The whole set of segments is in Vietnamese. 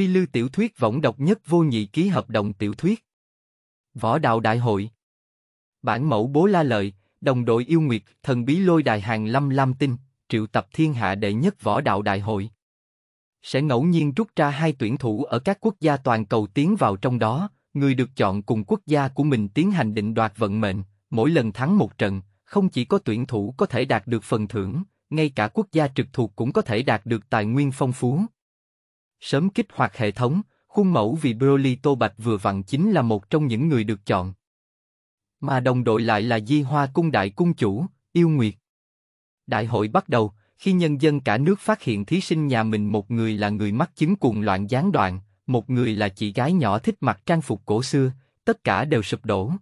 Phi Lưu tiểu thuyết võng độc nhất vô nhị ký hợp đồng tiểu thuyết. Võ đạo đại hội. Bản mẫu bố la lợi, đồng đội yêu nguyệt, thần bí lôi đài hàng lâm lam tinh, triệu tập thiên hạ đệ nhất võ đạo đại hội. Sẽ ngẫu nhiên rút ra hai tuyển thủ ở các quốc gia toàn cầu tiến vào trong đó, người được chọn cùng quốc gia của mình tiến hành định đoạt vận mệnh, mỗi lần thắng một trận, không chỉ có tuyển thủ có thể đạt được phần thưởng, ngay cả quốc gia trực thuộc cũng có thể đạt được tài nguyên phong phú sớm kích hoạt hệ thống, khuôn mẫu vì Broly Tô Bạch vừa vặn chính là một trong những người được chọn. Mà đồng đội lại là Di Hoa Cung Đại Cung Chủ, Yêu Nguyệt. Đại hội bắt đầu, khi nhân dân cả nước phát hiện thí sinh nhà mình một người là người mắc chứng cuồng loạn gián đoạn, một người là chị gái nhỏ thích mặc trang phục cổ xưa, tất cả đều sụp đổ.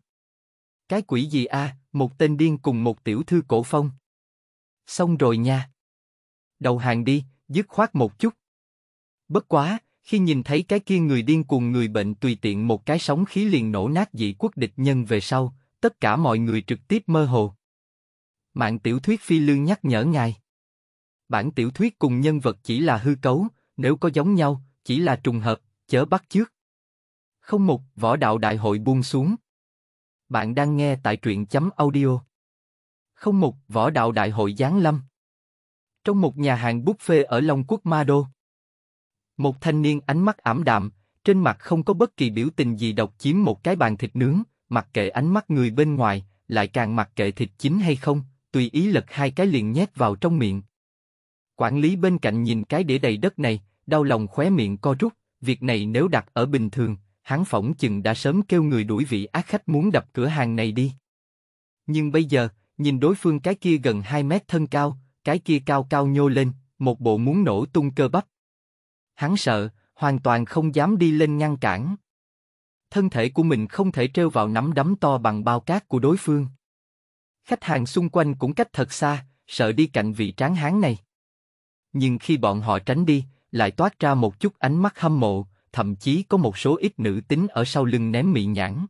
Cái quỷ gì a, à, một tên điên cùng một tiểu thư cổ phong. Xong rồi nha. Đầu hàng đi, dứt khoát một chút. Bất quá, khi nhìn thấy cái kia người điên cuồng người bệnh tùy tiện một cái sóng khí liền nổ nát dị quốc địch nhân về sau, tất cả mọi người trực tiếp mơ hồ. Mạng tiểu thuyết phi lương nhắc nhở ngài. Bản tiểu thuyết cùng nhân vật chỉ là hư cấu, nếu có giống nhau, chỉ là trùng hợp, chớ bắt trước Không một, võ đạo đại hội buông xuống. Bạn đang nghe tại truyện chấm audio. Không một, võ đạo đại hội giáng lâm. Trong một nhà hàng buffet ở Long Quốc Ma Đô một thanh niên ánh mắt ảm đạm, trên mặt không có bất kỳ biểu tình gì độc chiếm một cái bàn thịt nướng, mặc kệ ánh mắt người bên ngoài, lại càng mặc kệ thịt chín hay không, tùy ý lật hai cái liền nhét vào trong miệng. Quản lý bên cạnh nhìn cái đĩa đầy đất này, đau lòng khóe miệng co rút, việc này nếu đặt ở bình thường, hắn phỏng chừng đã sớm kêu người đuổi vị ác khách muốn đập cửa hàng này đi. Nhưng bây giờ, nhìn đối phương cái kia gần 2 mét thân cao, cái kia cao cao nhô lên, một bộ muốn nổ tung cơ bắp, Hắn sợ, hoàn toàn không dám đi lên ngăn cản. Thân thể của mình không thể treo vào nắm đấm to bằng bao cát của đối phương. Khách hàng xung quanh cũng cách thật xa, sợ đi cạnh vị tráng hán này. Nhưng khi bọn họ tránh đi, lại toát ra một chút ánh mắt hâm mộ, thậm chí có một số ít nữ tính ở sau lưng ném mị nhãn.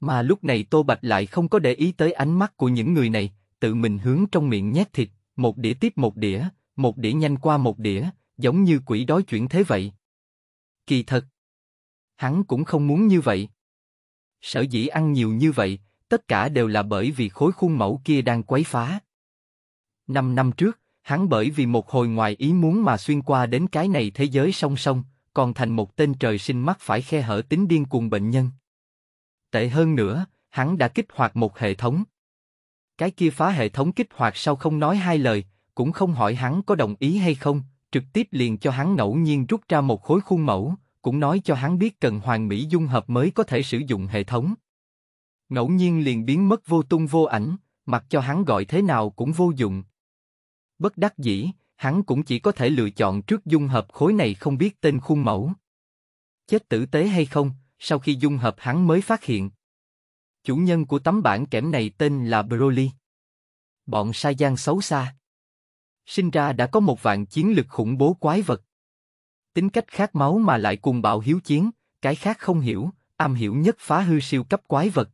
Mà lúc này Tô Bạch lại không có để ý tới ánh mắt của những người này, tự mình hướng trong miệng nhét thịt, một đĩa tiếp một đĩa, một đĩa nhanh qua một đĩa, giống như quỷ đói chuyển thế vậy. Kỳ thật, hắn cũng không muốn như vậy. Sở dĩ ăn nhiều như vậy, tất cả đều là bởi vì khối khuôn mẫu kia đang quấy phá. Năm năm trước, hắn bởi vì một hồi ngoài ý muốn mà xuyên qua đến cái này thế giới song song, còn thành một tên trời sinh mắt phải khe hở tính điên cuồng bệnh nhân. Tệ hơn nữa, hắn đã kích hoạt một hệ thống. Cái kia phá hệ thống kích hoạt sau không nói hai lời, cũng không hỏi hắn có đồng ý hay không, trực tiếp liền cho hắn ngẫu nhiên rút ra một khối khuôn mẫu, cũng nói cho hắn biết cần hoàn mỹ dung hợp mới có thể sử dụng hệ thống. Ngẫu nhiên liền biến mất vô tung vô ảnh, mặc cho hắn gọi thế nào cũng vô dụng. Bất đắc dĩ, hắn cũng chỉ có thể lựa chọn trước dung hợp khối này không biết tên khuôn mẫu. Chết tử tế hay không, sau khi dung hợp hắn mới phát hiện. Chủ nhân của tấm bản kẽm này tên là Broly. Bọn Sai Gian xấu xa sinh ra đã có một vạn chiến lực khủng bố quái vật. Tính cách khát máu mà lại cùng bạo hiếu chiến, cái khác không hiểu, am hiểu nhất phá hư siêu cấp quái vật.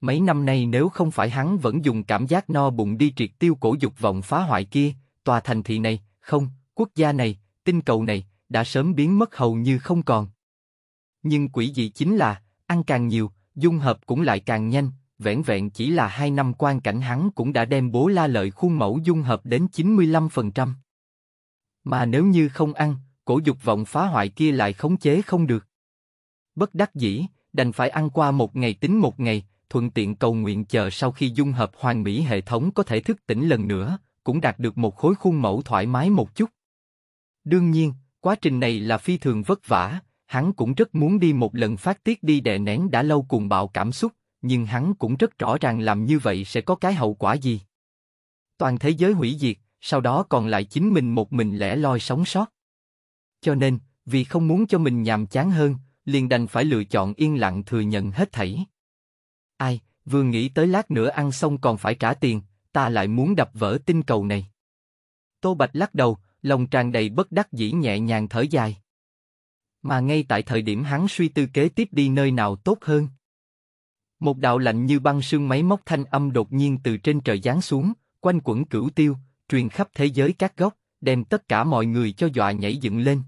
Mấy năm nay nếu không phải hắn vẫn dùng cảm giác no bụng đi triệt tiêu cổ dục vọng phá hoại kia, tòa thành thị này, không, quốc gia này, tinh cầu này, đã sớm biến mất hầu như không còn. Nhưng quỷ dị chính là, ăn càng nhiều, dung hợp cũng lại càng nhanh, vẻn vẹn chỉ là hai năm quan cảnh hắn cũng đã đem bố la lợi khuôn mẫu dung hợp đến 95%. Mà nếu như không ăn, cổ dục vọng phá hoại kia lại khống chế không được. Bất đắc dĩ, đành phải ăn qua một ngày tính một ngày, thuận tiện cầu nguyện chờ sau khi dung hợp hoàn mỹ hệ thống có thể thức tỉnh lần nữa, cũng đạt được một khối khuôn mẫu thoải mái một chút. Đương nhiên, quá trình này là phi thường vất vả, hắn cũng rất muốn đi một lần phát tiết đi đè nén đã lâu cùng bạo cảm xúc, nhưng hắn cũng rất rõ ràng làm như vậy sẽ có cái hậu quả gì. Toàn thế giới hủy diệt, sau đó còn lại chính mình một mình lẻ loi sống sót. Cho nên, vì không muốn cho mình nhàm chán hơn, liền đành phải lựa chọn yên lặng thừa nhận hết thảy. Ai, vừa nghĩ tới lát nữa ăn xong còn phải trả tiền, ta lại muốn đập vỡ tinh cầu này. Tô Bạch lắc đầu, lòng tràn đầy bất đắc dĩ nhẹ nhàng thở dài. Mà ngay tại thời điểm hắn suy tư kế tiếp đi nơi nào tốt hơn, một đạo lạnh như băng sương máy móc thanh âm đột nhiên từ trên trời giáng xuống, quanh quẩn cửu tiêu, truyền khắp thế giới các góc, đem tất cả mọi người cho dọa nhảy dựng lên.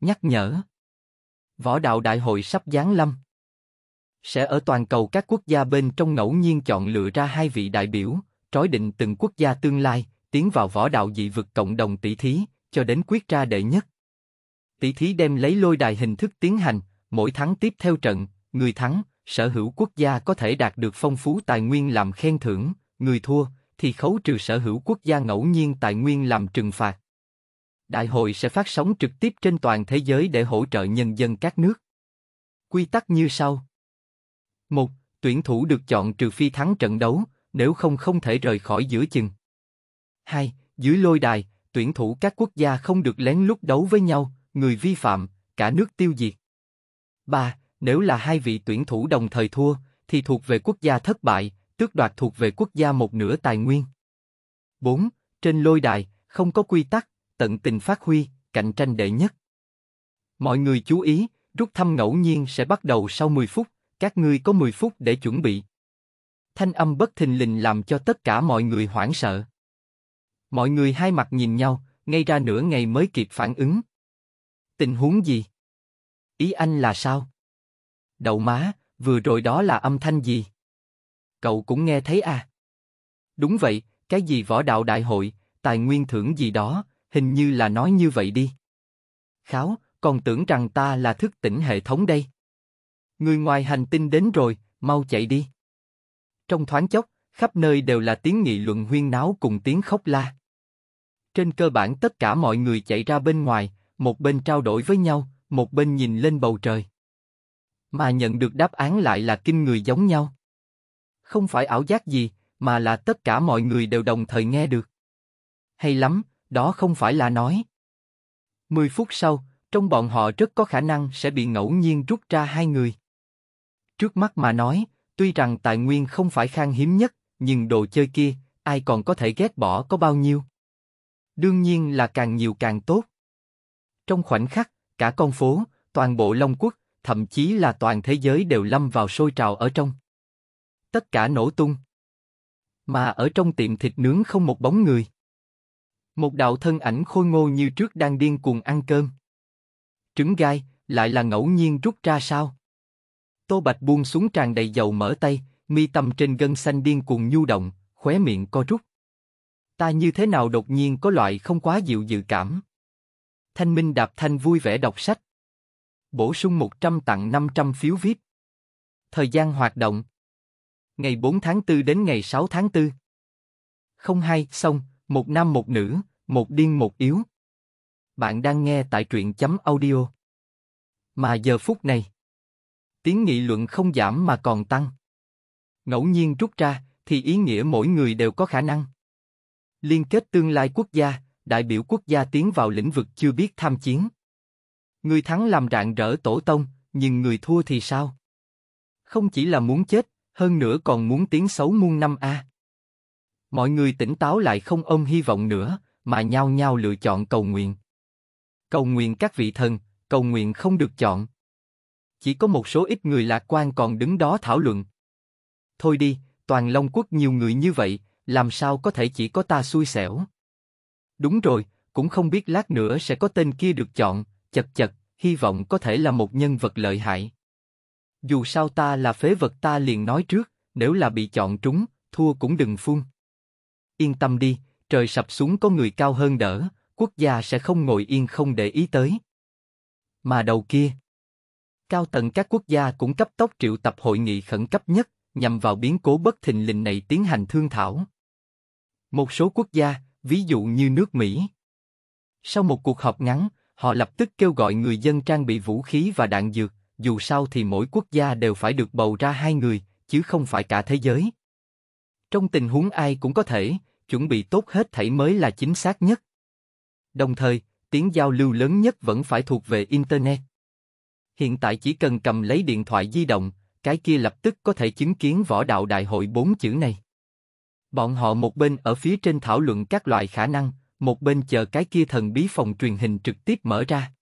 Nhắc nhở. Võ đạo đại hội sắp giáng lâm. Sẽ ở toàn cầu các quốc gia bên trong ngẫu nhiên chọn lựa ra hai vị đại biểu, trói định từng quốc gia tương lai, tiến vào võ đạo dị vực cộng đồng tỷ thí, cho đến quyết ra đệ nhất. Tỷ thí đem lấy lôi đài hình thức tiến hành, mỗi thắng tiếp theo trận, người thắng, sở hữu quốc gia có thể đạt được phong phú tài nguyên làm khen thưởng, người thua thì khấu trừ sở hữu quốc gia ngẫu nhiên tài nguyên làm trừng phạt. Đại hội sẽ phát sóng trực tiếp trên toàn thế giới để hỗ trợ nhân dân các nước. Quy tắc như sau. 1. Tuyển thủ được chọn trừ phi thắng trận đấu, nếu không không thể rời khỏi giữa chừng. 2. Dưới lôi đài, tuyển thủ các quốc gia không được lén lút đấu với nhau, người vi phạm, cả nước tiêu diệt. 3. Nếu là hai vị tuyển thủ đồng thời thua, thì thuộc về quốc gia thất bại, tước đoạt thuộc về quốc gia một nửa tài nguyên. 4. Trên lôi đài, không có quy tắc, tận tình phát huy, cạnh tranh đệ nhất. Mọi người chú ý, rút thăm ngẫu nhiên sẽ bắt đầu sau 10 phút, các ngươi có 10 phút để chuẩn bị. Thanh âm bất thình lình làm cho tất cả mọi người hoảng sợ. Mọi người hai mặt nhìn nhau, ngay ra nửa ngày mới kịp phản ứng. Tình huống gì? Ý anh là sao? Đậu má, vừa rồi đó là âm thanh gì? Cậu cũng nghe thấy à? Đúng vậy, cái gì võ đạo đại hội, tài nguyên thưởng gì đó, hình như là nói như vậy đi. Kháo, còn tưởng rằng ta là thức tỉnh hệ thống đây. Người ngoài hành tinh đến rồi, mau chạy đi. Trong thoáng chốc, khắp nơi đều là tiếng nghị luận huyên náo cùng tiếng khóc la. Trên cơ bản tất cả mọi người chạy ra bên ngoài, một bên trao đổi với nhau, một bên nhìn lên bầu trời mà nhận được đáp án lại là kinh người giống nhau. Không phải ảo giác gì, mà là tất cả mọi người đều đồng thời nghe được. Hay lắm, đó không phải là nói. Mười phút sau, trong bọn họ rất có khả năng sẽ bị ngẫu nhiên rút ra hai người. Trước mắt mà nói, tuy rằng tài nguyên không phải khan hiếm nhất, nhưng đồ chơi kia, ai còn có thể ghét bỏ có bao nhiêu. Đương nhiên là càng nhiều càng tốt. Trong khoảnh khắc, cả con phố, toàn bộ Long Quốc, thậm chí là toàn thế giới đều lâm vào sôi trào ở trong. Tất cả nổ tung. Mà ở trong tiệm thịt nướng không một bóng người. Một đạo thân ảnh khôi ngô như trước đang điên cuồng ăn cơm. Trứng gai, lại là ngẫu nhiên rút ra sao? Tô Bạch buông xuống tràn đầy dầu mở tay, mi tâm trên gân xanh điên cuồng nhu động, khóe miệng co rút. Ta như thế nào đột nhiên có loại không quá dịu dự cảm. Thanh Minh đạp thanh vui vẻ đọc sách. Bổ sung 100 tặng 500 phiếu VIP. Thời gian hoạt động Ngày 4 tháng 4 đến ngày 6 tháng 4 Không hay, xong, một nam một nữ, một điên một yếu. Bạn đang nghe tại truyện chấm audio. Mà giờ phút này, tiếng nghị luận không giảm mà còn tăng. Ngẫu nhiên rút ra, thì ý nghĩa mỗi người đều có khả năng. Liên kết tương lai quốc gia, đại biểu quốc gia tiến vào lĩnh vực chưa biết tham chiến. Người thắng làm rạng rỡ tổ tông, nhưng người thua thì sao? Không chỉ là muốn chết, hơn nữa còn muốn tiếng xấu muôn năm a. Mọi người tỉnh táo lại không ôm hy vọng nữa, mà nhau nhau lựa chọn cầu nguyện. Cầu nguyện các vị thần, cầu nguyện không được chọn. Chỉ có một số ít người lạc quan còn đứng đó thảo luận. Thôi đi, toàn Long Quốc nhiều người như vậy, làm sao có thể chỉ có ta xui xẻo? Đúng rồi, cũng không biết lát nữa sẽ có tên kia được chọn, chật chật, hy vọng có thể là một nhân vật lợi hại. Dù sao ta là phế vật ta liền nói trước, nếu là bị chọn trúng, thua cũng đừng phun. Yên tâm đi, trời sập xuống có người cao hơn đỡ, quốc gia sẽ không ngồi yên không để ý tới. Mà đầu kia, cao tầng các quốc gia cũng cấp tốc triệu tập hội nghị khẩn cấp nhất, nhằm vào biến cố bất thình lình này tiến hành thương thảo. Một số quốc gia, ví dụ như nước Mỹ. Sau một cuộc họp ngắn, Họ lập tức kêu gọi người dân trang bị vũ khí và đạn dược, dù sao thì mỗi quốc gia đều phải được bầu ra hai người, chứ không phải cả thế giới. Trong tình huống ai cũng có thể, chuẩn bị tốt hết thảy mới là chính xác nhất. Đồng thời, tiếng giao lưu lớn nhất vẫn phải thuộc về Internet. Hiện tại chỉ cần cầm lấy điện thoại di động, cái kia lập tức có thể chứng kiến võ đạo đại hội bốn chữ này. Bọn họ một bên ở phía trên thảo luận các loại khả năng, một bên chờ cái kia thần bí phòng truyền hình trực tiếp mở ra.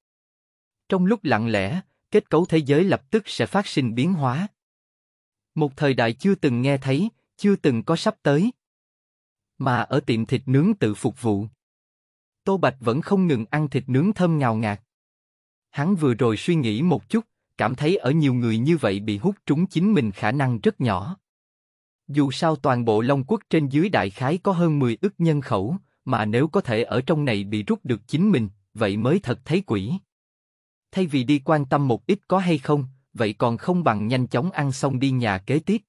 Trong lúc lặng lẽ, kết cấu thế giới lập tức sẽ phát sinh biến hóa. Một thời đại chưa từng nghe thấy, chưa từng có sắp tới. Mà ở tiệm thịt nướng tự phục vụ. Tô Bạch vẫn không ngừng ăn thịt nướng thơm ngào ngạt. Hắn vừa rồi suy nghĩ một chút, cảm thấy ở nhiều người như vậy bị hút trúng chính mình khả năng rất nhỏ. Dù sao toàn bộ Long Quốc trên dưới đại khái có hơn 10 ức nhân khẩu, mà nếu có thể ở trong này bị rút được chính mình, vậy mới thật thấy quỷ. Thay vì đi quan tâm một ít có hay không, vậy còn không bằng nhanh chóng ăn xong đi nhà kế tiếp.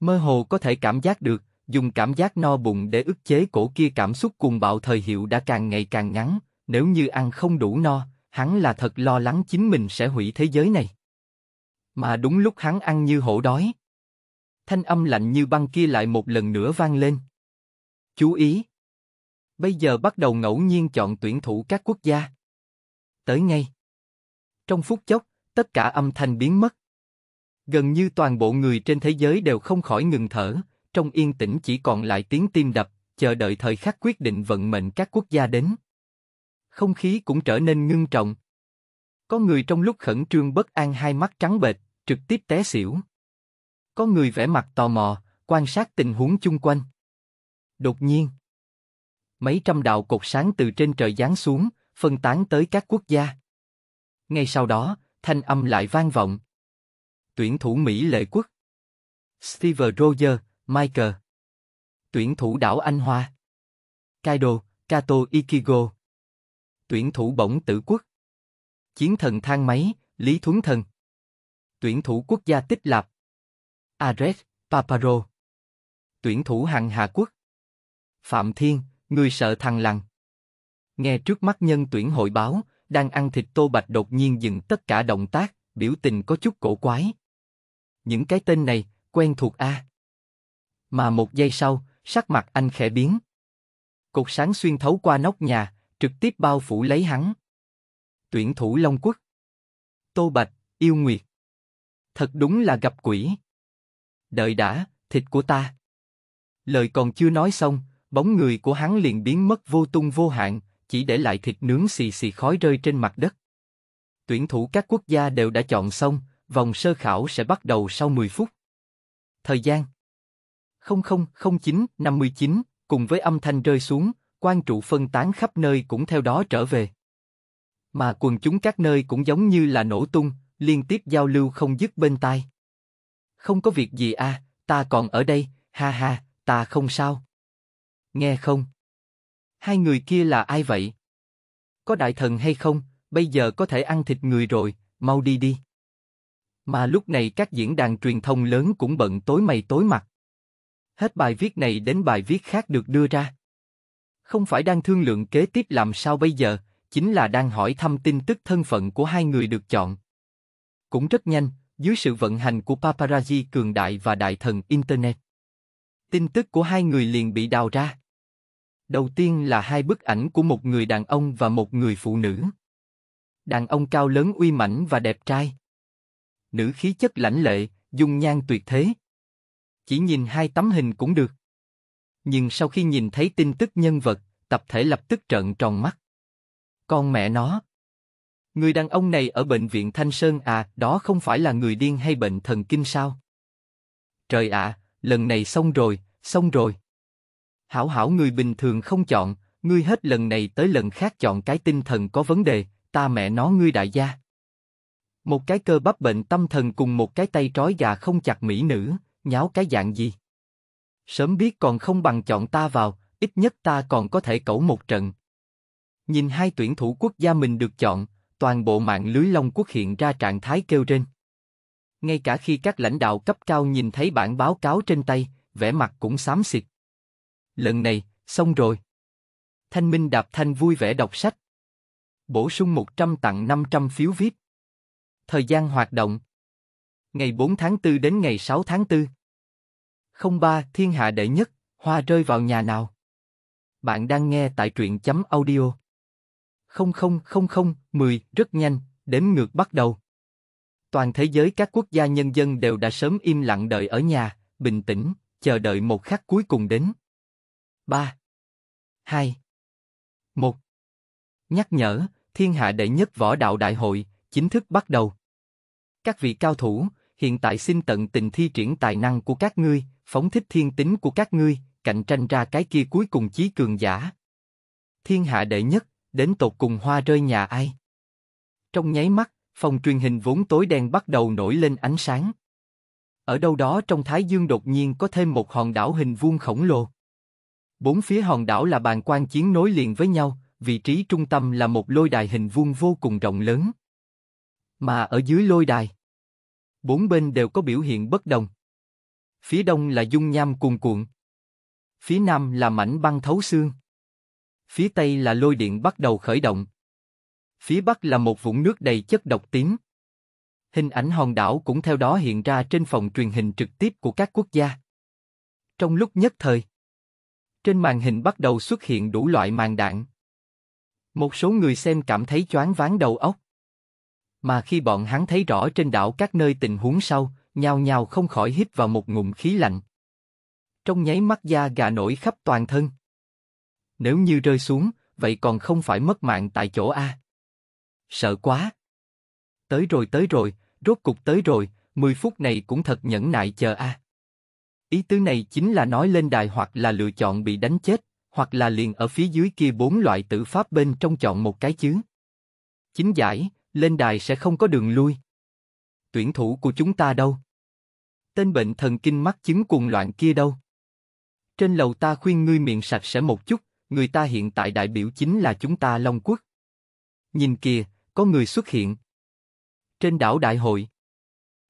Mơ hồ có thể cảm giác được, dùng cảm giác no bụng để ức chế cổ kia cảm xúc cuồng bạo thời hiệu đã càng ngày càng ngắn, nếu như ăn không đủ no, hắn là thật lo lắng chính mình sẽ hủy thế giới này. Mà đúng lúc hắn ăn như hổ đói. Thanh âm lạnh như băng kia lại một lần nữa vang lên. Chú ý, Bây giờ bắt đầu ngẫu nhiên chọn tuyển thủ các quốc gia. Tới ngay. Trong phút chốc, tất cả âm thanh biến mất. Gần như toàn bộ người trên thế giới đều không khỏi ngừng thở, trong yên tĩnh chỉ còn lại tiếng tim đập, chờ đợi thời khắc quyết định vận mệnh các quốc gia đến. Không khí cũng trở nên ngưng trọng. Có người trong lúc khẩn trương bất an hai mắt trắng bệch, trực tiếp té xỉu. Có người vẻ mặt tò mò, quan sát tình huống chung quanh. Đột nhiên, mấy trăm đạo cột sáng từ trên trời giáng xuống, phân tán tới các quốc gia. Ngay sau đó, thanh âm lại vang vọng. Tuyển thủ Mỹ lệ quốc. Steve Roger, Michael. Tuyển thủ đảo Anh Hoa. Kaido, Kato Ikigo. Tuyển thủ bổng tử quốc. Chiến thần thang máy, Lý Thuấn Thần. Tuyển thủ quốc gia Tích Lạp. Ares, Paparo. Tuyển thủ hàng Hà Quốc. Phạm Thiên, Người sợ thằng lằn. Nghe trước mắt nhân tuyển hội báo, đang ăn thịt tô bạch đột nhiên dừng tất cả động tác, biểu tình có chút cổ quái. Những cái tên này, quen thuộc a. Mà một giây sau, sắc mặt anh khẽ biến. Cột sáng xuyên thấu qua nóc nhà, trực tiếp bao phủ lấy hắn. Tuyển thủ Long Quốc. Tô Bạch, yêu nguyệt. Thật đúng là gặp quỷ. Đợi đã, thịt của ta. Lời còn chưa nói xong, bóng người của hắn liền biến mất vô tung vô hạn, chỉ để lại thịt nướng xì xì khói rơi trên mặt đất. Tuyển thủ các quốc gia đều đã chọn xong, vòng sơ khảo sẽ bắt đầu sau 10 phút. Thời gian 000959 cùng với âm thanh rơi xuống, quan trụ phân tán khắp nơi cũng theo đó trở về. Mà quần chúng các nơi cũng giống như là nổ tung, liên tiếp giao lưu không dứt bên tai. Không có việc gì a, à, ta còn ở đây, ha ha, ta không sao nghe không? Hai người kia là ai vậy? Có đại thần hay không? Bây giờ có thể ăn thịt người rồi, mau đi đi. Mà lúc này các diễn đàn truyền thông lớn cũng bận tối mày tối mặt. Hết bài viết này đến bài viết khác được đưa ra. Không phải đang thương lượng kế tiếp làm sao bây giờ, chính là đang hỏi thăm tin tức thân phận của hai người được chọn. Cũng rất nhanh, dưới sự vận hành của paparazzi cường đại và đại thần Internet. Tin tức của hai người liền bị đào ra. Đầu tiên là hai bức ảnh của một người đàn ông và một người phụ nữ. Đàn ông cao lớn uy mãnh và đẹp trai. Nữ khí chất lãnh lệ, dung nhan tuyệt thế. Chỉ nhìn hai tấm hình cũng được. Nhưng sau khi nhìn thấy tin tức nhân vật, tập thể lập tức trợn tròn mắt. Con mẹ nó. Người đàn ông này ở bệnh viện Thanh Sơn à, đó không phải là người điên hay bệnh thần kinh sao? Trời ạ, à, lần này xong rồi, xong rồi. Hảo hảo người bình thường không chọn, ngươi hết lần này tới lần khác chọn cái tinh thần có vấn đề, ta mẹ nó ngươi đại gia. Một cái cơ bắp bệnh tâm thần cùng một cái tay trói gà không chặt mỹ nữ, nháo cái dạng gì? Sớm biết còn không bằng chọn ta vào, ít nhất ta còn có thể cẩu một trận. Nhìn hai tuyển thủ quốc gia mình được chọn, toàn bộ mạng lưới Long Quốc hiện ra trạng thái kêu trên. Ngay cả khi các lãnh đạo cấp cao nhìn thấy bản báo cáo trên tay, vẻ mặt cũng xám xịt. Lần này, xong rồi. Thanh Minh Đạp Thanh vui vẻ đọc sách. Bổ sung 100 tặng 500 phiếu VIP. Thời gian hoạt động. Ngày 4 tháng 4 đến ngày 6 tháng 4. 03 Thiên hạ đệ nhất, hoa rơi vào nhà nào? Bạn đang nghe tại truyện chấm audio. 0000 10 rất nhanh, đếm ngược bắt đầu. Toàn thế giới các quốc gia nhân dân đều đã sớm im lặng đợi ở nhà, bình tĩnh, chờ đợi một khắc cuối cùng đến. 3, 2, 1. Nhắc nhở, thiên hạ đệ nhất võ đạo đại hội, chính thức bắt đầu. Các vị cao thủ, hiện tại xin tận tình thi triển tài năng của các ngươi, phóng thích thiên tính của các ngươi, cạnh tranh ra cái kia cuối cùng chí cường giả. Thiên hạ đệ nhất, đến tột cùng hoa rơi nhà ai? Trong nháy mắt, phòng truyền hình vốn tối đen bắt đầu nổi lên ánh sáng. Ở đâu đó trong Thái Dương đột nhiên có thêm một hòn đảo hình vuông khổng lồ. Bốn phía hòn đảo là bàn quan chiến nối liền với nhau, vị trí trung tâm là một lôi đài hình vuông vô cùng rộng lớn. Mà ở dưới lôi đài, bốn bên đều có biểu hiện bất đồng. Phía đông là dung nham cuồn cuộn, phía nam là mảnh băng thấu xương, phía tây là lôi điện bắt đầu khởi động, phía bắc là một vũng nước đầy chất độc tím. Hình ảnh hòn đảo cũng theo đó hiện ra trên phòng truyền hình trực tiếp của các quốc gia. Trong lúc nhất thời, trên màn hình bắt đầu xuất hiện đủ loại màn đạn. Một số người xem cảm thấy choáng váng đầu óc. Mà khi bọn hắn thấy rõ trên đảo các nơi tình huống sau, nhao nhào không khỏi hít vào một ngụm khí lạnh. Trong nháy mắt da gà nổi khắp toàn thân. Nếu như rơi xuống, vậy còn không phải mất mạng tại chỗ a? Sợ quá. Tới rồi tới rồi, rốt cục tới rồi, 10 phút này cũng thật nhẫn nại chờ a. Ý tứ này chính là nói lên đài hoặc là lựa chọn bị đánh chết, hoặc là liền ở phía dưới kia bốn loại tử pháp bên trong chọn một cái chứ. Chính giải, lên đài sẽ không có đường lui. Tuyển thủ của chúng ta đâu? Tên bệnh thần kinh mắc chứng cuồng loạn kia đâu? Trên lầu ta khuyên ngươi miệng sạch sẽ một chút, người ta hiện tại đại biểu chính là chúng ta Long Quốc. Nhìn kìa, có người xuất hiện. Trên đảo đại hội,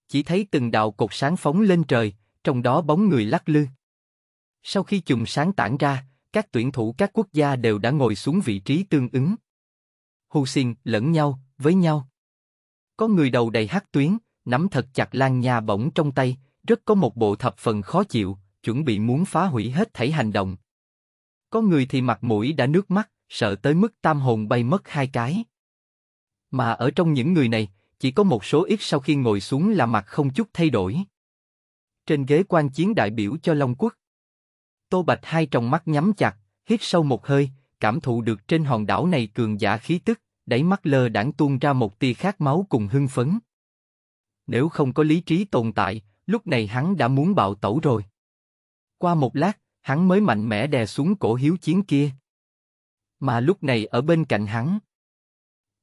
chỉ thấy từng đạo cột sáng phóng lên trời, trong đó bóng người lắc lư. Sau khi chùm sáng tản ra, các tuyển thủ các quốc gia đều đã ngồi xuống vị trí tương ứng. Hù xin lẫn nhau, với nhau. Có người đầu đầy hát tuyến, nắm thật chặt lan nhà bổng trong tay, rất có một bộ thập phần khó chịu, chuẩn bị muốn phá hủy hết thảy hành động. Có người thì mặt mũi đã nước mắt, sợ tới mức tam hồn bay mất hai cái. Mà ở trong những người này, chỉ có một số ít sau khi ngồi xuống là mặt không chút thay đổi trên ghế quan chiến đại biểu cho Long Quốc. Tô Bạch hai tròng mắt nhắm chặt, hít sâu một hơi, cảm thụ được trên hòn đảo này cường giả khí tức, đẩy mắt lơ đảng tuôn ra một tia khát máu cùng hưng phấn. Nếu không có lý trí tồn tại, lúc này hắn đã muốn bạo tẩu rồi. Qua một lát, hắn mới mạnh mẽ đè xuống cổ hiếu chiến kia. Mà lúc này ở bên cạnh hắn,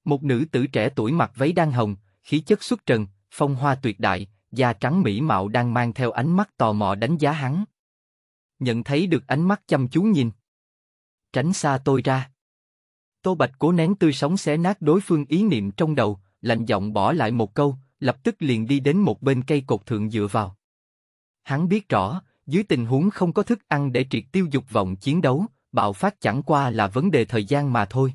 một nữ tử trẻ tuổi mặc váy đan hồng, khí chất xuất trần, phong hoa tuyệt đại, da trắng mỹ mạo đang mang theo ánh mắt tò mò đánh giá hắn. Nhận thấy được ánh mắt chăm chú nhìn. Tránh xa tôi ra. Tô Bạch cố nén tươi sống xé nát đối phương ý niệm trong đầu, lạnh giọng bỏ lại một câu, lập tức liền đi đến một bên cây cột thượng dựa vào. Hắn biết rõ, dưới tình huống không có thức ăn để triệt tiêu dục vọng chiến đấu, bạo phát chẳng qua là vấn đề thời gian mà thôi.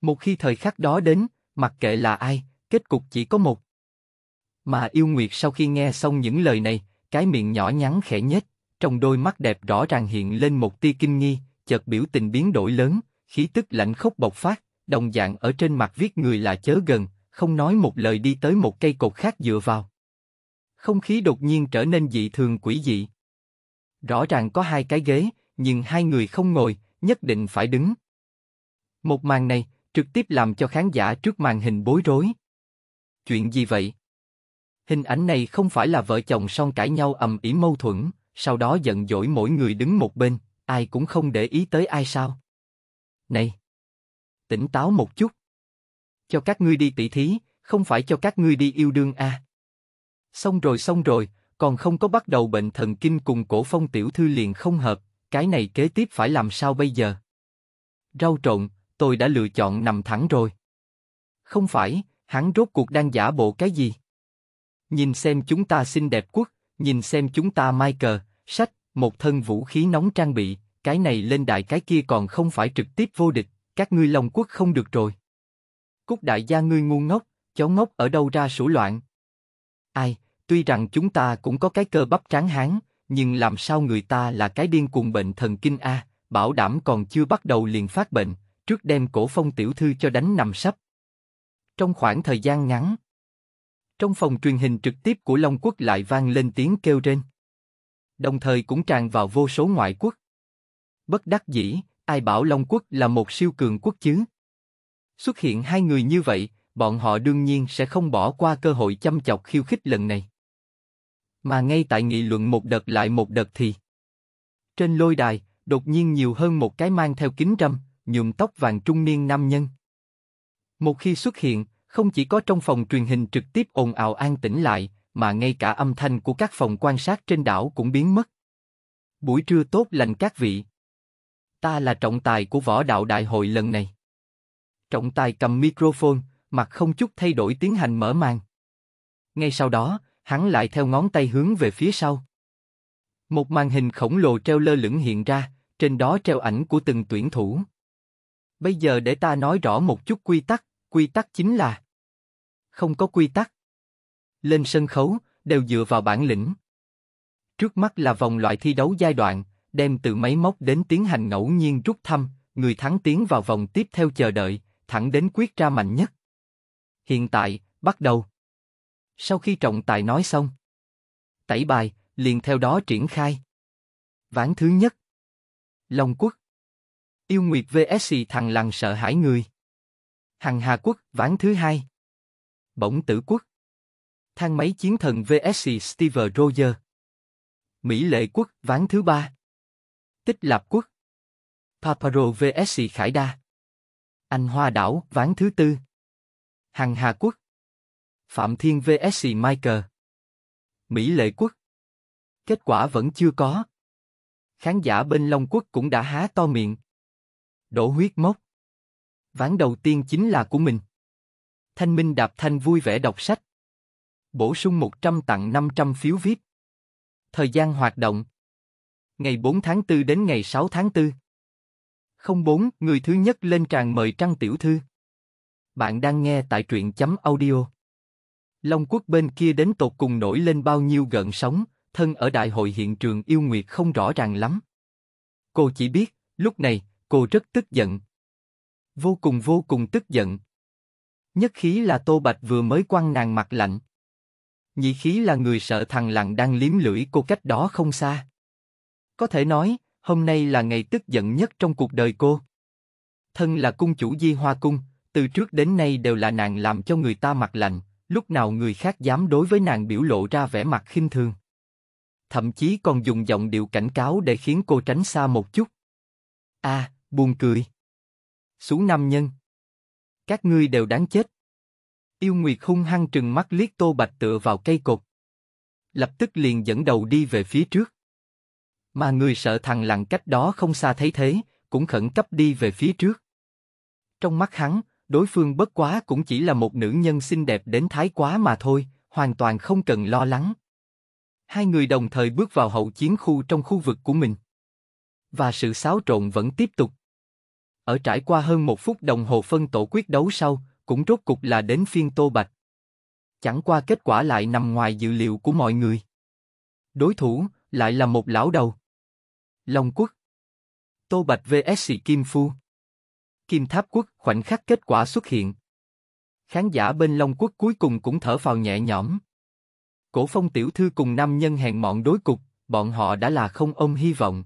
Một khi thời khắc đó đến, mặc kệ là ai, kết cục chỉ có một. Mà yêu nguyệt sau khi nghe xong những lời này, cái miệng nhỏ nhắn khẽ nhếch, trong đôi mắt đẹp rõ ràng hiện lên một tia kinh nghi, chợt biểu tình biến đổi lớn, khí tức lạnh khốc bộc phát, đồng dạng ở trên mặt viết người là chớ gần, không nói một lời đi tới một cây cột khác dựa vào. Không khí đột nhiên trở nên dị thường quỷ dị. Rõ ràng có hai cái ghế, nhưng hai người không ngồi, nhất định phải đứng. Một màn này trực tiếp làm cho khán giả trước màn hình bối rối. Chuyện gì vậy? Hình ảnh này không phải là vợ chồng son cãi nhau ầm ĩ mâu thuẫn, sau đó giận dỗi mỗi người đứng một bên, ai cũng không để ý tới ai sao? Này, tỉnh táo một chút. Cho các ngươi đi tỷ thí, không phải cho các ngươi đi yêu đương à? Xong rồi xong rồi, còn không có bắt đầu bệnh thần kinh cùng cổ phong tiểu thư liền không hợp, cái này kế tiếp phải làm sao bây giờ? Rau trộn, tôi đã lựa chọn nằm thẳng rồi. Không phải, hắn rốt cuộc đang giả bộ cái gì? Nhìn xem chúng ta xinh đẹp quốc, nhìn xem chúng ta mai cờ, sách, một thân vũ khí nóng trang bị, cái này lên đại cái kia còn không phải trực tiếp vô địch, các ngươi lòng quốc không được rồi. Cúc đại gia ngươi ngu ngốc, cháu ngốc ở đâu ra sủ loạn. Ai, tuy rằng chúng ta cũng có cái cơ bắp tráng hán, nhưng làm sao người ta là cái điên cuồng bệnh thần kinh a, bảo đảm còn chưa bắt đầu liền phát bệnh, trước đem cổ phong tiểu thư cho đánh nằm sấp. Trong khoảng thời gian ngắn, trong phòng truyền hình trực tiếp của Long Quốc lại vang lên tiếng kêu trên, Đồng thời cũng tràn vào vô số ngoại quốc. Bất đắc dĩ, ai bảo Long Quốc là một siêu cường quốc chứ? Xuất hiện hai người như vậy, bọn họ đương nhiên sẽ không bỏ qua cơ hội chăm chọc khiêu khích lần này. Mà ngay tại nghị luận một đợt lại một đợt thì trên lôi đài đột nhiên nhiều hơn một cái mang theo kính râm, nhuộm tóc vàng trung niên nam nhân. Một khi xuất hiện, không chỉ có trong phòng truyền hình trực tiếp ồn ào an tĩnh lại, mà ngay cả âm thanh của các phòng quan sát trên đảo cũng biến mất. Buổi trưa tốt lành các vị. Ta là trọng tài của võ đạo đại hội lần này. Trọng tài cầm microphone, mặt không chút thay đổi tiến hành mở màn. Ngay sau đó, hắn lại theo ngón tay hướng về phía sau. Một màn hình khổng lồ treo lơ lửng hiện ra, trên đó treo ảnh của từng tuyển thủ. Bây giờ để ta nói rõ một chút quy tắc, Quy tắc chính là không có quy tắc. Lên sân khấu đều dựa vào bản lĩnh. Trước mắt là vòng loại thi đấu giai đoạn, đem từ máy móc đến tiến hành ngẫu nhiên rút thăm, người thắng tiến vào vòng tiếp theo chờ đợi, thẳng đến quyết ra mạnh nhất. Hiện tại, bắt đầu. Sau khi trọng tài nói xong, tẩy bài, liền theo đó triển khai. Ván thứ nhất. Long Quốc. Yêu Nguyệt VS thằng lằn sợ hãi người. Hằng Hà Quốc, ván thứ hai. Bỗng tử quốc. Thang máy chiến thần VSC Steve Roger. Mỹ lệ quốc, ván thứ ba. Tích Lạp quốc. Paparo VSC Khải Đa. Anh Hoa đảo, ván thứ tư. Hằng Hà quốc. Phạm Thiên VSC Michael. Mỹ lệ quốc. Kết quả vẫn chưa có. Khán giả bên Long quốc cũng đã há to miệng. Đổ huyết mốc. Ván đầu tiên chính là của mình. Thanh Minh Đạp Thanh vui vẻ đọc sách. Bổ sung 100 tặng 500 phiếu viết. Thời gian hoạt động. Ngày 4 tháng 4 đến ngày 6 tháng 4. 04, người thứ nhất lên tràn mời Trăng Tiểu Thư. Bạn đang nghe tại truyện chấm audio. Long quốc bên kia đến tột cùng nổi lên bao nhiêu gợn sóng, thân ở đại hội hiện trường yêu nguyệt không rõ ràng lắm. Cô chỉ biết, lúc này, cô rất tức giận vô cùng vô cùng tức giận. Nhất khí là Tô Bạch vừa mới quăng nàng mặt lạnh. Nhị khí là người sợ thằng lặng đang liếm lưỡi cô cách đó không xa. Có thể nói, hôm nay là ngày tức giận nhất trong cuộc đời cô. Thân là cung chủ Di Hoa Cung, từ trước đến nay đều là nàng làm cho người ta mặt lạnh, lúc nào người khác dám đối với nàng biểu lộ ra vẻ mặt khinh thường. Thậm chí còn dùng giọng điệu cảnh cáo để khiến cô tránh xa một chút. A, à, buồn cười. Xuống năm nhân. Các ngươi đều đáng chết. Yêu Nguyệt hung hăng trừng mắt liếc Tô Bạch tựa vào cây cột. Lập tức liền dẫn đầu đi về phía trước. Mà người sợ thằng lặng cách đó không xa thấy thế, cũng khẩn cấp đi về phía trước. Trong mắt hắn, đối phương bất quá cũng chỉ là một nữ nhân xinh đẹp đến thái quá mà thôi, hoàn toàn không cần lo lắng. Hai người đồng thời bước vào hậu chiến khu trong khu vực của mình. Và sự xáo trộn vẫn tiếp tục. Ở trải qua hơn một phút đồng hồ phân tổ quyết đấu sau, cũng rốt cục là đến phiên Tô Bạch. Chẳng qua kết quả lại nằm ngoài dự liệu của mọi người. Đối thủ lại là một lão đầu. Long Quốc. Tô Bạch vs Kim Phu. Kim Tháp Quốc khoảnh khắc kết quả xuất hiện. Khán giả bên Long Quốc cuối cùng cũng thở phào nhẹ nhõm. Cổ phong tiểu thư cùng nam nhân hẹn mọn đối cục, bọn họ đã là không ôm hy vọng,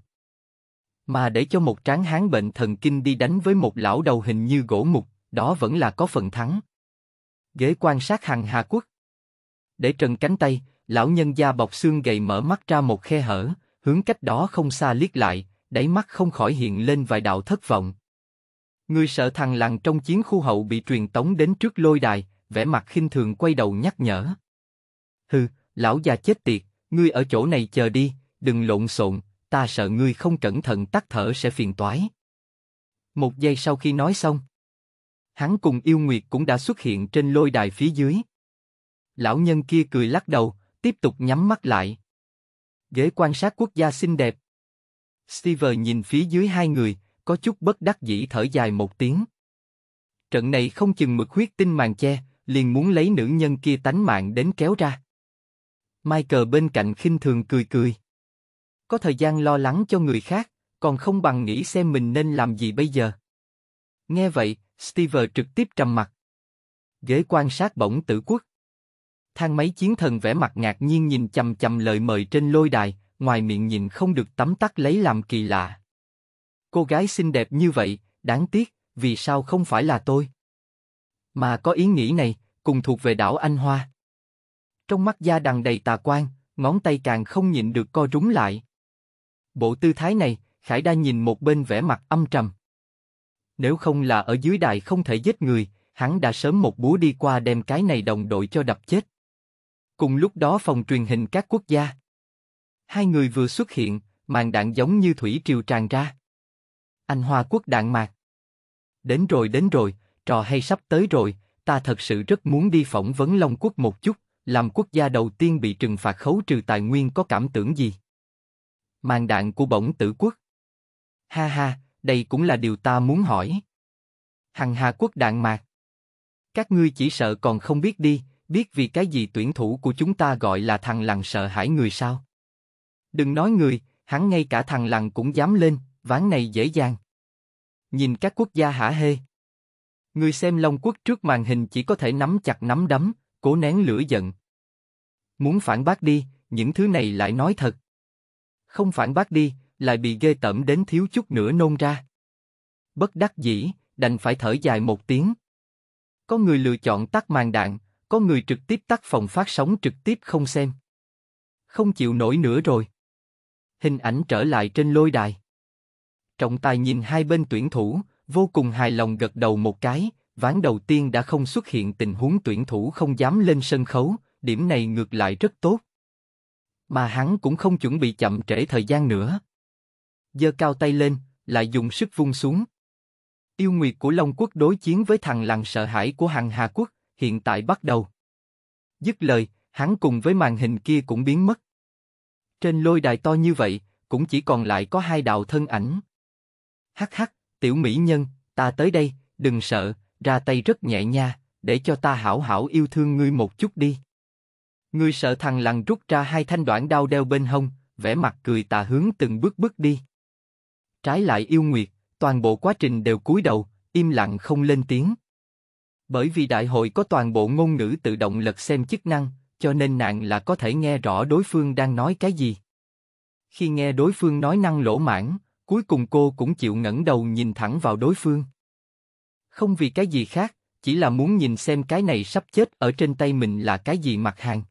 mà để cho một tráng hán bệnh thần kinh đi đánh với một lão đầu hình như gỗ mục, đó vẫn là có phần thắng. Ghế quan sát hàng Hà Quốc. Để trần cánh tay, lão nhân da bọc xương gầy mở mắt ra một khe hở, hướng cách đó không xa liếc lại, đáy mắt không khỏi hiện lên vài đạo thất vọng. Người sợ thằng lằng trong chiến khu hậu bị truyền tống đến trước lôi đài, vẻ mặt khinh thường quay đầu nhắc nhở. Hừ, lão già chết tiệt, ngươi ở chỗ này chờ đi, đừng lộn xộn, ta sợ ngươi không cẩn thận tắt thở sẽ phiền toái. Một giây sau khi nói xong, hắn cùng yêu nguyệt cũng đã xuất hiện trên lôi đài phía dưới. Lão nhân kia cười lắc đầu, tiếp tục nhắm mắt lại. Ghế quan sát quốc gia xinh đẹp. Steve nhìn phía dưới hai người, có chút bất đắc dĩ thở dài một tiếng. Trận này không chừng mực huyết tinh màn che, liền muốn lấy nữ nhân kia tánh mạng đến kéo ra. Michael bên cạnh khinh thường cười cười có thời gian lo lắng cho người khác, còn không bằng nghĩ xem mình nên làm gì bây giờ. Nghe vậy, Steve trực tiếp trầm mặt. Ghế quan sát bỗng tử quốc. Thang máy chiến thần vẻ mặt ngạc nhiên nhìn chầm chầm lời mời trên lôi đài, ngoài miệng nhìn không được tắm tắt lấy làm kỳ lạ. Cô gái xinh đẹp như vậy, đáng tiếc, vì sao không phải là tôi? Mà có ý nghĩ này, cùng thuộc về đảo Anh Hoa. Trong mắt da đằng đầy tà quan, ngón tay càng không nhịn được co rúng lại, Bộ tư thái này, Khải Đa nhìn một bên vẻ mặt âm trầm. Nếu không là ở dưới đài không thể giết người, hắn đã sớm một búa đi qua đem cái này đồng đội cho đập chết. Cùng lúc đó phòng truyền hình các quốc gia. Hai người vừa xuất hiện, màn đạn giống như thủy triều tràn ra. Anh Hoa quốc đạn mạc. Đến rồi đến rồi, trò hay sắp tới rồi, ta thật sự rất muốn đi phỏng vấn Long quốc một chút, làm quốc gia đầu tiên bị trừng phạt khấu trừ tài nguyên có cảm tưởng gì màn đạn của bổng tử quốc. Ha ha, đây cũng là điều ta muốn hỏi. Hằng Hà quốc đạn mạc. Các ngươi chỉ sợ còn không biết đi, biết vì cái gì tuyển thủ của chúng ta gọi là thằng lằn sợ hãi người sao? Đừng nói người, hắn ngay cả thằng lằn cũng dám lên, ván này dễ dàng. Nhìn các quốc gia hả hê. Người xem Long Quốc trước màn hình chỉ có thể nắm chặt nắm đấm, cố nén lửa giận. Muốn phản bác đi, những thứ này lại nói thật không phản bác đi, lại bị ghê tẩm đến thiếu chút nữa nôn ra. Bất đắc dĩ, đành phải thở dài một tiếng. Có người lựa chọn tắt màn đạn, có người trực tiếp tắt phòng phát sóng trực tiếp không xem. Không chịu nổi nữa rồi. Hình ảnh trở lại trên lôi đài. Trọng tài nhìn hai bên tuyển thủ, vô cùng hài lòng gật đầu một cái, ván đầu tiên đã không xuất hiện tình huống tuyển thủ không dám lên sân khấu, điểm này ngược lại rất tốt mà hắn cũng không chuẩn bị chậm trễ thời gian nữa. Giơ cao tay lên, lại dùng sức vung xuống. Yêu nguyệt của Long quốc đối chiến với thằng làng sợ hãi của hàng Hà quốc, hiện tại bắt đầu. Dứt lời, hắn cùng với màn hình kia cũng biến mất. Trên lôi đài to như vậy, cũng chỉ còn lại có hai đạo thân ảnh. Hắc hắc, tiểu mỹ nhân, ta tới đây, đừng sợ, ra tay rất nhẹ nha, để cho ta hảo hảo yêu thương ngươi một chút đi. Người sợ thằng lằn rút ra hai thanh đoạn đao đeo bên hông, vẻ mặt cười tà hướng từng bước bước đi. Trái lại yêu nguyệt, toàn bộ quá trình đều cúi đầu, im lặng không lên tiếng. Bởi vì đại hội có toàn bộ ngôn ngữ tự động lật xem chức năng, cho nên nàng là có thể nghe rõ đối phương đang nói cái gì. Khi nghe đối phương nói năng lỗ mãn, cuối cùng cô cũng chịu ngẩng đầu nhìn thẳng vào đối phương. Không vì cái gì khác, chỉ là muốn nhìn xem cái này sắp chết ở trên tay mình là cái gì mặt hàng.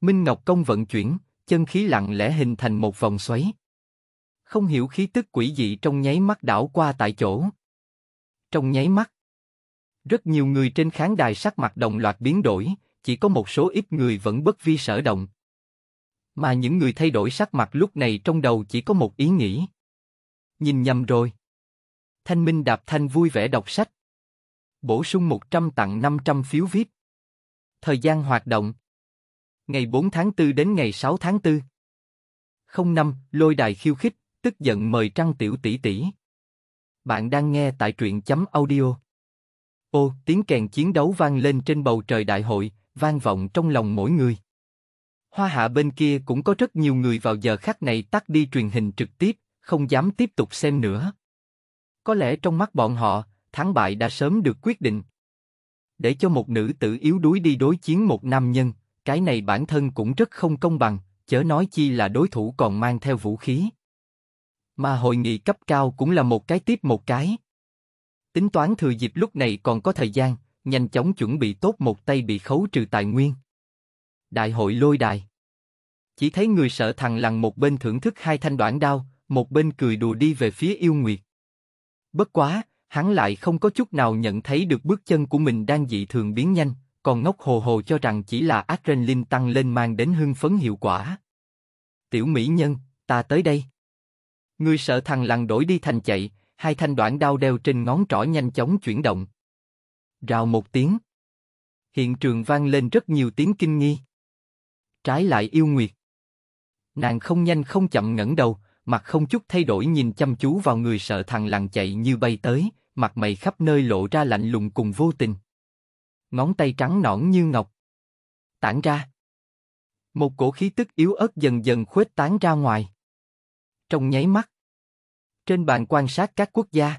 Minh Ngọc Công vận chuyển, chân khí lặng lẽ hình thành một vòng xoáy. Không hiểu khí tức quỷ dị trong nháy mắt đảo qua tại chỗ. Trong nháy mắt, rất nhiều người trên khán đài sắc mặt đồng loạt biến đổi, chỉ có một số ít người vẫn bất vi sở động. Mà những người thay đổi sắc mặt lúc này trong đầu chỉ có một ý nghĩ. Nhìn nhầm rồi. Thanh Minh Đạp Thanh vui vẻ đọc sách. Bổ sung 100 tặng 500 phiếu viết. Thời gian hoạt động ngày 4 tháng 4 đến ngày 6 tháng 4. 05, lôi đài khiêu khích, tức giận mời Trăng Tiểu tỷ tỷ. Bạn đang nghe tại truyện chấm audio. Ô, tiếng kèn chiến đấu vang lên trên bầu trời đại hội, vang vọng trong lòng mỗi người. Hoa hạ bên kia cũng có rất nhiều người vào giờ khắc này tắt đi truyền hình trực tiếp, không dám tiếp tục xem nữa. Có lẽ trong mắt bọn họ, thắng bại đã sớm được quyết định. Để cho một nữ tử yếu đuối đi đối chiến một nam nhân, cái này bản thân cũng rất không công bằng, chớ nói chi là đối thủ còn mang theo vũ khí. Mà hội nghị cấp cao cũng là một cái tiếp một cái. Tính toán thừa dịp lúc này còn có thời gian, nhanh chóng chuẩn bị tốt một tay bị khấu trừ tài nguyên. Đại hội lôi đài. Chỉ thấy người sợ thằng lằng một bên thưởng thức hai thanh đoạn đao, một bên cười đùa đi về phía yêu nguyệt. Bất quá, hắn lại không có chút nào nhận thấy được bước chân của mình đang dị thường biến nhanh, còn ngốc hồ hồ cho rằng chỉ là adrenaline tăng lên mang đến hưng phấn hiệu quả. Tiểu mỹ nhân, ta tới đây. Ngươi sợ thằng lằn đổi đi thành chạy, hai thanh đoạn đao đeo trên ngón trỏ nhanh chóng chuyển động. Rào một tiếng. Hiện trường vang lên rất nhiều tiếng kinh nghi. Trái lại yêu nguyệt. Nàng không nhanh không chậm ngẩng đầu, mặt không chút thay đổi nhìn chăm chú vào người sợ thằng lằn chạy như bay tới, mặt mày khắp nơi lộ ra lạnh lùng cùng vô tình ngón tay trắng nõn như ngọc. Tản ra. Một cổ khí tức yếu ớt dần dần khuếch tán ra ngoài. Trong nháy mắt. Trên bàn quan sát các quốc gia.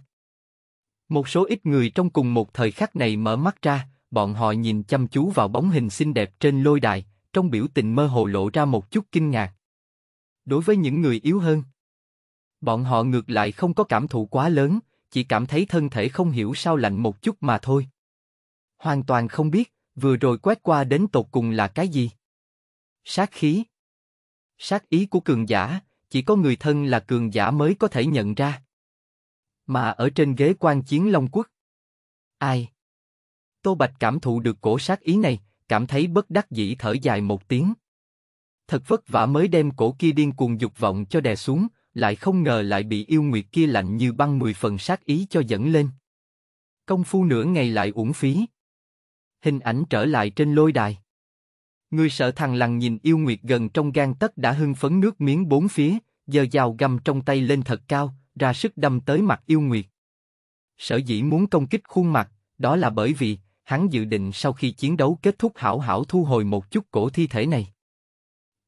Một số ít người trong cùng một thời khắc này mở mắt ra, bọn họ nhìn chăm chú vào bóng hình xinh đẹp trên lôi đài, trong biểu tình mơ hồ lộ ra một chút kinh ngạc. Đối với những người yếu hơn, bọn họ ngược lại không có cảm thụ quá lớn, chỉ cảm thấy thân thể không hiểu sao lạnh một chút mà thôi hoàn toàn không biết, vừa rồi quét qua đến tột cùng là cái gì. Sát khí Sát ý của cường giả, chỉ có người thân là cường giả mới có thể nhận ra. Mà ở trên ghế quan chiến Long Quốc. Ai? Tô Bạch cảm thụ được cổ sát ý này, cảm thấy bất đắc dĩ thở dài một tiếng. Thật vất vả mới đem cổ kia điên cuồng dục vọng cho đè xuống, lại không ngờ lại bị yêu nguyệt kia lạnh như băng mười phần sát ý cho dẫn lên. Công phu nửa ngày lại uổng phí hình ảnh trở lại trên lôi đài. Người sợ thằng lằn nhìn yêu nguyệt gần trong gan tất đã hưng phấn nước miếng bốn phía, giờ dao găm trong tay lên thật cao, ra sức đâm tới mặt yêu nguyệt. Sở dĩ muốn công kích khuôn mặt, đó là bởi vì, hắn dự định sau khi chiến đấu kết thúc hảo hảo thu hồi một chút cổ thi thể này.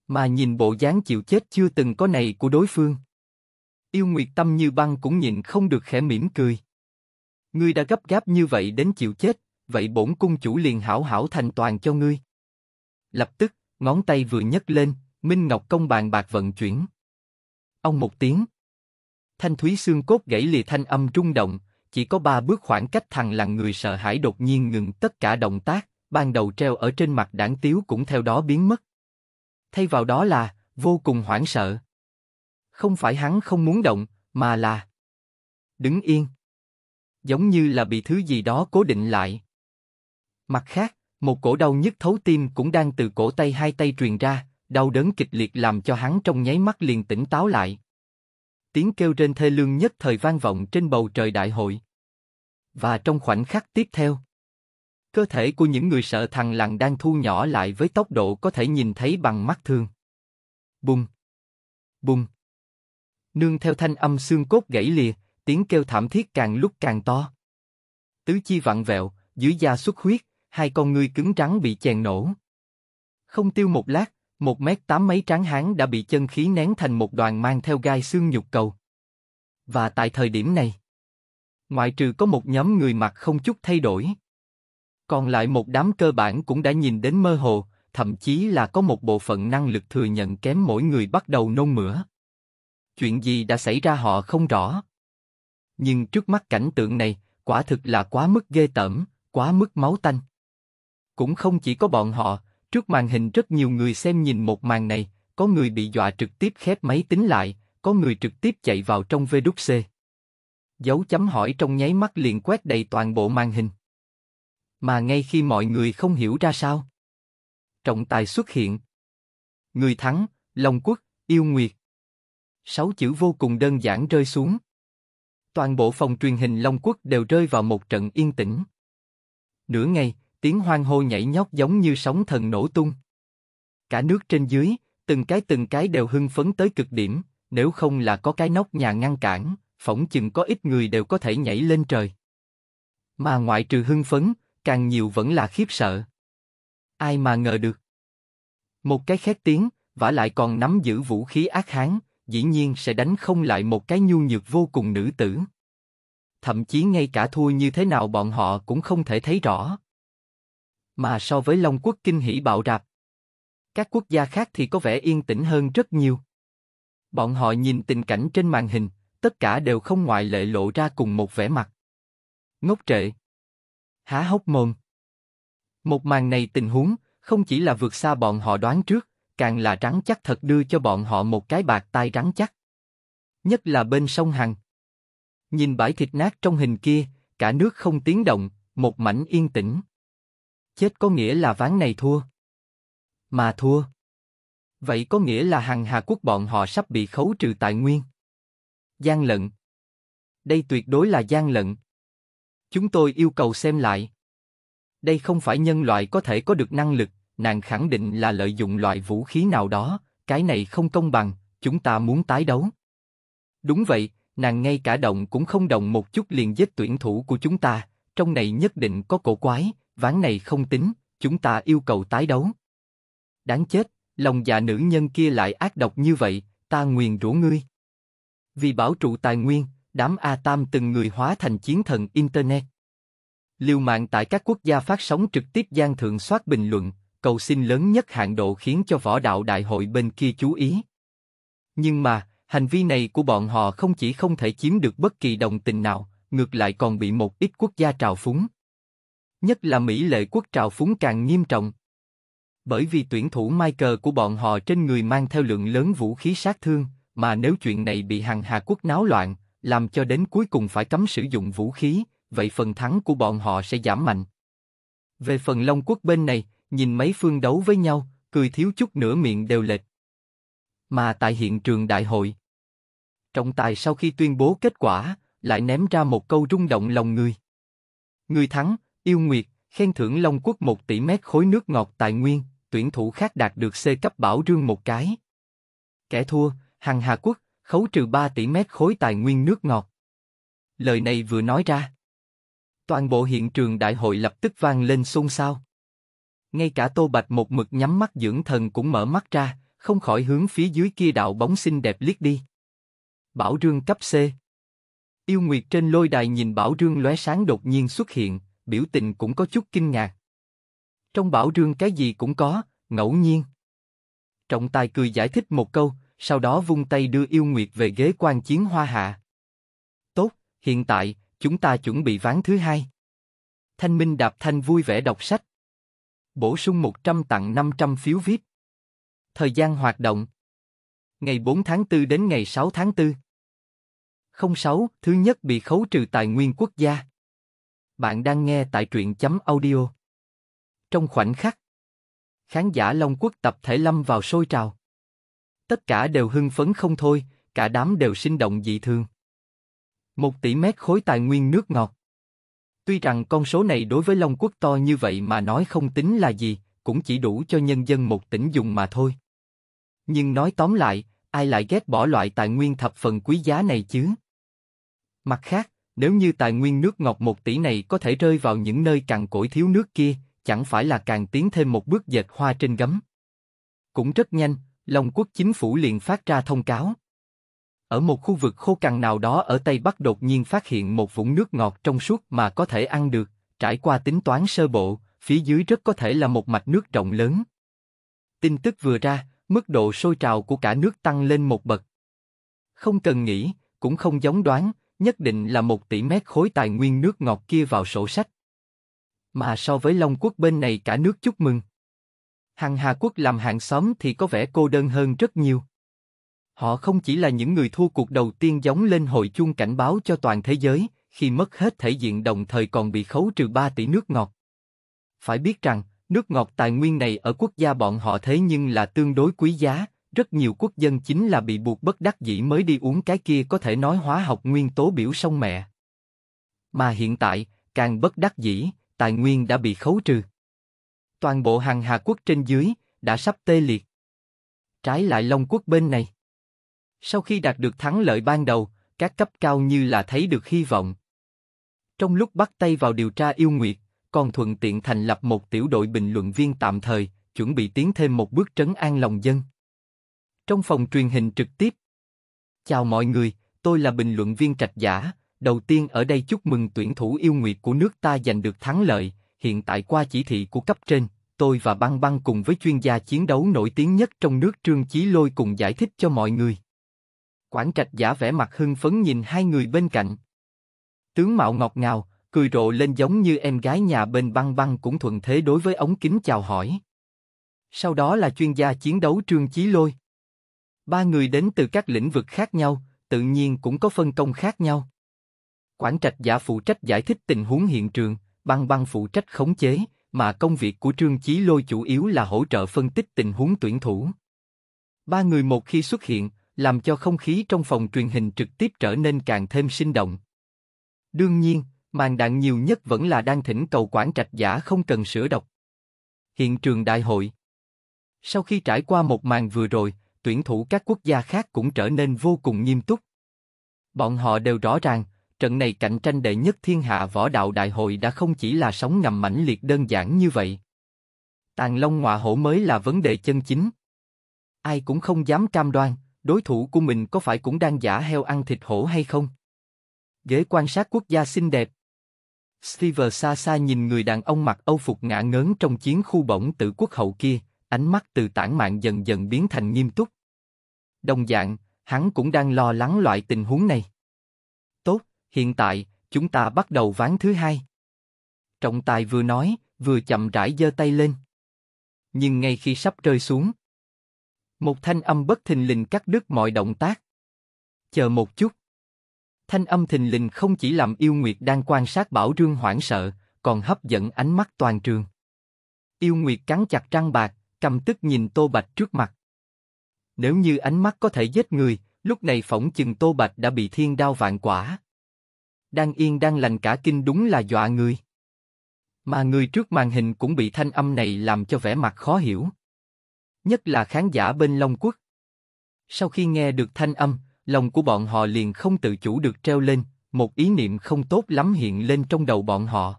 Mà nhìn bộ dáng chịu chết chưa từng có này của đối phương. Yêu Nguyệt Tâm như băng cũng nhìn không được khẽ mỉm cười. người đã gấp gáp như vậy đến chịu chết, vậy bổn cung chủ liền hảo hảo thành toàn cho ngươi. Lập tức, ngón tay vừa nhấc lên, Minh Ngọc công bàn bạc vận chuyển. Ông một tiếng. Thanh thúy xương cốt gãy lìa thanh âm trung động, chỉ có ba bước khoảng cách thằng làng người sợ hãi đột nhiên ngừng tất cả động tác, ban đầu treo ở trên mặt đảng tiếu cũng theo đó biến mất. Thay vào đó là, vô cùng hoảng sợ. Không phải hắn không muốn động, mà là đứng yên. Giống như là bị thứ gì đó cố định lại. Mặt khác, một cổ đau nhức thấu tim cũng đang từ cổ tay hai tay truyền ra, đau đớn kịch liệt làm cho hắn trong nháy mắt liền tỉnh táo lại. Tiếng kêu trên thê lương nhất thời vang vọng trên bầu trời đại hội. Và trong khoảnh khắc tiếp theo, cơ thể của những người sợ thằng lằn đang thu nhỏ lại với tốc độ có thể nhìn thấy bằng mắt thường. Bùng! Bùng! Nương theo thanh âm xương cốt gãy lìa, tiếng kêu thảm thiết càng lúc càng to. Tứ chi vặn vẹo, dưới da xuất huyết, hai con ngươi cứng trắng bị chèn nổ. Không tiêu một lát, một mét tám mấy tráng hán đã bị chân khí nén thành một đoàn mang theo gai xương nhục cầu. Và tại thời điểm này, ngoại trừ có một nhóm người mặc không chút thay đổi. Còn lại một đám cơ bản cũng đã nhìn đến mơ hồ, thậm chí là có một bộ phận năng lực thừa nhận kém mỗi người bắt đầu nôn mửa. Chuyện gì đã xảy ra họ không rõ. Nhưng trước mắt cảnh tượng này, quả thực là quá mức ghê tởm, quá mức máu tanh. Cũng không chỉ có bọn họ, trước màn hình rất nhiều người xem nhìn một màn này, có người bị dọa trực tiếp khép máy tính lại, có người trực tiếp chạy vào trong VWC. Dấu chấm hỏi trong nháy mắt liền quét đầy toàn bộ màn hình. Mà ngay khi mọi người không hiểu ra sao, trọng tài xuất hiện. Người thắng, Long Quốc, Yêu Nguyệt. Sáu chữ vô cùng đơn giản rơi xuống. Toàn bộ phòng truyền hình Long Quốc đều rơi vào một trận yên tĩnh. Nửa ngày, tiếng hoang hô nhảy nhót giống như sóng thần nổ tung. Cả nước trên dưới, từng cái từng cái đều hưng phấn tới cực điểm, nếu không là có cái nóc nhà ngăn cản, phỏng chừng có ít người đều có thể nhảy lên trời. Mà ngoại trừ hưng phấn, càng nhiều vẫn là khiếp sợ. Ai mà ngờ được. Một cái khét tiếng, vả lại còn nắm giữ vũ khí ác hán, dĩ nhiên sẽ đánh không lại một cái nhu nhược vô cùng nữ tử. Thậm chí ngay cả thua như thế nào bọn họ cũng không thể thấy rõ mà so với Long Quốc kinh hỉ bạo rạp. Các quốc gia khác thì có vẻ yên tĩnh hơn rất nhiều. Bọn họ nhìn tình cảnh trên màn hình, tất cả đều không ngoại lệ lộ ra cùng một vẻ mặt. Ngốc trệ. Há hốc mồm. Một màn này tình huống, không chỉ là vượt xa bọn họ đoán trước, càng là rắn chắc thật đưa cho bọn họ một cái bạc tai rắn chắc. Nhất là bên sông Hằng. Nhìn bãi thịt nát trong hình kia, cả nước không tiếng động, một mảnh yên tĩnh. Chết có nghĩa là ván này thua. Mà thua. Vậy có nghĩa là hàng Hà Quốc bọn họ sắp bị khấu trừ tài nguyên. Gian lận. Đây tuyệt đối là gian lận. Chúng tôi yêu cầu xem lại. Đây không phải nhân loại có thể có được năng lực, nàng khẳng định là lợi dụng loại vũ khí nào đó, cái này không công bằng, chúng ta muốn tái đấu. Đúng vậy, nàng ngay cả động cũng không động một chút liền giết tuyển thủ của chúng ta, trong này nhất định có cổ quái, ván này không tính, chúng ta yêu cầu tái đấu. Đáng chết, lòng dạ nữ nhân kia lại ác độc như vậy, ta nguyền rủa ngươi. Vì bảo trụ tài nguyên, đám A Tam từng người hóa thành chiến thần Internet. Liều mạng tại các quốc gia phát sóng trực tiếp gian thượng soát bình luận, cầu xin lớn nhất hạn độ khiến cho võ đạo đại hội bên kia chú ý. Nhưng mà, hành vi này của bọn họ không chỉ không thể chiếm được bất kỳ đồng tình nào, ngược lại còn bị một ít quốc gia trào phúng nhất là Mỹ lệ quốc trào phúng càng nghiêm trọng. Bởi vì tuyển thủ Michael của bọn họ trên người mang theo lượng lớn vũ khí sát thương, mà nếu chuyện này bị hàng Hà Quốc náo loạn, làm cho đến cuối cùng phải cấm sử dụng vũ khí, vậy phần thắng của bọn họ sẽ giảm mạnh. Về phần Long Quốc bên này, nhìn mấy phương đấu với nhau, cười thiếu chút nửa miệng đều lệch. Mà tại hiện trường đại hội, trọng tài sau khi tuyên bố kết quả, lại ném ra một câu rung động lòng người. Người thắng, Yêu Nguyệt, khen thưởng Long Quốc 1 tỷ mét khối nước ngọt tài nguyên, tuyển thủ khác đạt được C cấp bảo rương một cái. Kẻ thua, Hằng Hà Quốc, khấu trừ 3 tỷ mét khối tài nguyên nước ngọt. Lời này vừa nói ra. Toàn bộ hiện trường đại hội lập tức vang lên xôn xao. Ngay cả Tô Bạch một mực nhắm mắt dưỡng thần cũng mở mắt ra, không khỏi hướng phía dưới kia đạo bóng xinh đẹp liếc đi. Bảo Rương cấp C. Yêu Nguyệt trên lôi đài nhìn Bảo Rương lóe sáng đột nhiên xuất hiện, biểu tình cũng có chút kinh ngạc. Trong bảo rương cái gì cũng có, ngẫu nhiên. Trọng tài cười giải thích một câu, sau đó vung tay đưa yêu nguyệt về ghế quan chiến hoa hạ. Tốt, hiện tại, chúng ta chuẩn bị ván thứ hai. Thanh Minh đạp thanh vui vẻ đọc sách. Bổ sung 100 tặng 500 phiếu VIP. Thời gian hoạt động. Ngày 4 tháng 4 đến ngày 6 tháng 4. 06, thứ nhất bị khấu trừ tài nguyên quốc gia. Bạn đang nghe tại truyện chấm audio. Trong khoảnh khắc, khán giả Long Quốc tập thể lâm vào sôi trào. Tất cả đều hưng phấn không thôi, cả đám đều sinh động dị thường. Một tỷ mét khối tài nguyên nước ngọt. Tuy rằng con số này đối với Long Quốc to như vậy mà nói không tính là gì, cũng chỉ đủ cho nhân dân một tỉnh dùng mà thôi. Nhưng nói tóm lại, ai lại ghét bỏ loại tài nguyên thập phần quý giá này chứ? Mặt khác, nếu như tài nguyên nước ngọt một tỷ này có thể rơi vào những nơi càng cỗi thiếu nước kia, chẳng phải là càng tiến thêm một bước dệt hoa trên gấm. Cũng rất nhanh, Long Quốc chính phủ liền phát ra thông cáo. Ở một khu vực khô cằn nào đó ở Tây Bắc đột nhiên phát hiện một vũng nước ngọt trong suốt mà có thể ăn được, trải qua tính toán sơ bộ, phía dưới rất có thể là một mạch nước rộng lớn. Tin tức vừa ra, mức độ sôi trào của cả nước tăng lên một bậc. Không cần nghĩ, cũng không giống đoán, nhất định là một tỷ mét khối tài nguyên nước ngọt kia vào sổ sách. Mà so với Long Quốc bên này cả nước chúc mừng. Hằng Hà Quốc làm hàng xóm thì có vẻ cô đơn hơn rất nhiều. Họ không chỉ là những người thua cuộc đầu tiên giống lên hồi chuông cảnh báo cho toàn thế giới, khi mất hết thể diện đồng thời còn bị khấu trừ 3 tỷ nước ngọt. Phải biết rằng, nước ngọt tài nguyên này ở quốc gia bọn họ thế nhưng là tương đối quý giá, rất nhiều quốc dân chính là bị buộc bất đắc dĩ mới đi uống cái kia có thể nói hóa học nguyên tố biểu sông mẹ. Mà hiện tại, càng bất đắc dĩ, tài nguyên đã bị khấu trừ. Toàn bộ hàng Hà Quốc trên dưới đã sắp tê liệt. Trái lại Long Quốc bên này. Sau khi đạt được thắng lợi ban đầu, các cấp cao như là thấy được hy vọng. Trong lúc bắt tay vào điều tra yêu nguyệt, còn thuận tiện thành lập một tiểu đội bình luận viên tạm thời, chuẩn bị tiến thêm một bước trấn an lòng dân trong phòng truyền hình trực tiếp. Chào mọi người, tôi là bình luận viên Trạch Giả. Đầu tiên ở đây chúc mừng tuyển thủ yêu nguyệt của nước ta giành được thắng lợi. Hiện tại qua chỉ thị của cấp trên, tôi và Băng Băng cùng với chuyên gia chiến đấu nổi tiếng nhất trong nước Trương Chí Lôi cùng giải thích cho mọi người. quản Trạch Giả vẻ mặt hưng phấn nhìn hai người bên cạnh. Tướng mạo ngọt ngào, cười rộ lên giống như em gái nhà bên Băng Băng cũng thuận thế đối với ống kính chào hỏi. Sau đó là chuyên gia chiến đấu Trương Chí Lôi. Ba người đến từ các lĩnh vực khác nhau, tự nhiên cũng có phân công khác nhau. Quản trạch giả phụ trách giải thích tình huống hiện trường, băng băng phụ trách khống chế, mà công việc của Trương Chí Lôi chủ yếu là hỗ trợ phân tích tình huống tuyển thủ. Ba người một khi xuất hiện, làm cho không khí trong phòng truyền hình trực tiếp trở nên càng thêm sinh động. Đương nhiên, màn đạn nhiều nhất vẫn là đang thỉnh cầu quản trạch giả không cần sửa đọc. Hiện trường đại hội Sau khi trải qua một màn vừa rồi, tuyển thủ các quốc gia khác cũng trở nên vô cùng nghiêm túc. Bọn họ đều rõ ràng, trận này cạnh tranh đệ nhất thiên hạ võ đạo đại hội đã không chỉ là sóng ngầm mãnh liệt đơn giản như vậy. Tàn long ngọa hổ mới là vấn đề chân chính. Ai cũng không dám cam đoan, đối thủ của mình có phải cũng đang giả heo ăn thịt hổ hay không. Ghế quan sát quốc gia xinh đẹp. Steve xa xa nhìn người đàn ông mặc âu phục ngã ngớn trong chiến khu bổng tự quốc hậu kia, ánh mắt từ tản mạn dần dần biến thành nghiêm túc. Đồng dạng, hắn cũng đang lo lắng loại tình huống này. Tốt, hiện tại, chúng ta bắt đầu ván thứ hai. Trọng tài vừa nói, vừa chậm rãi giơ tay lên. Nhưng ngay khi sắp rơi xuống, một thanh âm bất thình lình cắt đứt mọi động tác. Chờ một chút. Thanh âm thình lình không chỉ làm yêu nguyệt đang quan sát bảo rương hoảng sợ, còn hấp dẫn ánh mắt toàn trường. Yêu nguyệt cắn chặt răng bạc, căm tức nhìn Tô Bạch trước mặt. Nếu như ánh mắt có thể giết người, lúc này phỏng chừng Tô Bạch đã bị thiên đao vạn quả. Đang yên đang lành cả kinh đúng là dọa người. Mà người trước màn hình cũng bị thanh âm này làm cho vẻ mặt khó hiểu. Nhất là khán giả bên Long Quốc. Sau khi nghe được thanh âm, lòng của bọn họ liền không tự chủ được treo lên, một ý niệm không tốt lắm hiện lên trong đầu bọn họ.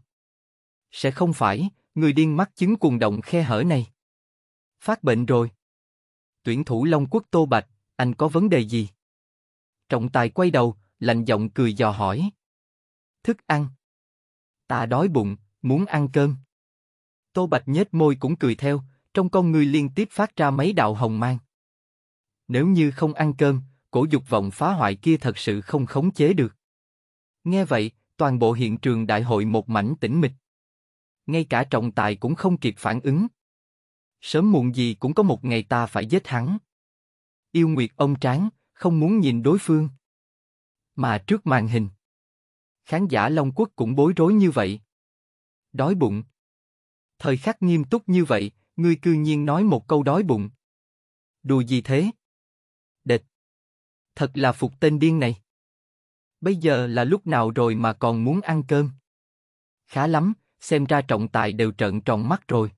Sẽ không phải, người điên mắt chứng cuồng động khe hở này. Phát bệnh rồi. Tuyển thủ Long Quốc Tô Bạch, anh có vấn đề gì? Trọng tài quay đầu, lạnh giọng cười dò hỏi. Thức ăn. Ta đói bụng, muốn ăn cơm. Tô Bạch nhếch môi cũng cười theo, trong con người liên tiếp phát ra mấy đạo hồng mang. Nếu như không ăn cơm, cổ dục vọng phá hoại kia thật sự không khống chế được. Nghe vậy, toàn bộ hiện trường đại hội một mảnh tĩnh mịch. Ngay cả trọng tài cũng không kịp phản ứng. Sớm muộn gì cũng có một ngày ta phải giết hắn. Yêu Nguyệt ông tráng, không muốn nhìn đối phương. Mà trước màn hình, khán giả Long Quốc cũng bối rối như vậy. Đói bụng. Thời khắc nghiêm túc như vậy, ngươi cư nhiên nói một câu đói bụng. Đùa gì thế? Địch. Thật là phục tên điên này. Bây giờ là lúc nào rồi mà còn muốn ăn cơm? Khá lắm, xem ra trọng tài đều trợn tròn mắt rồi.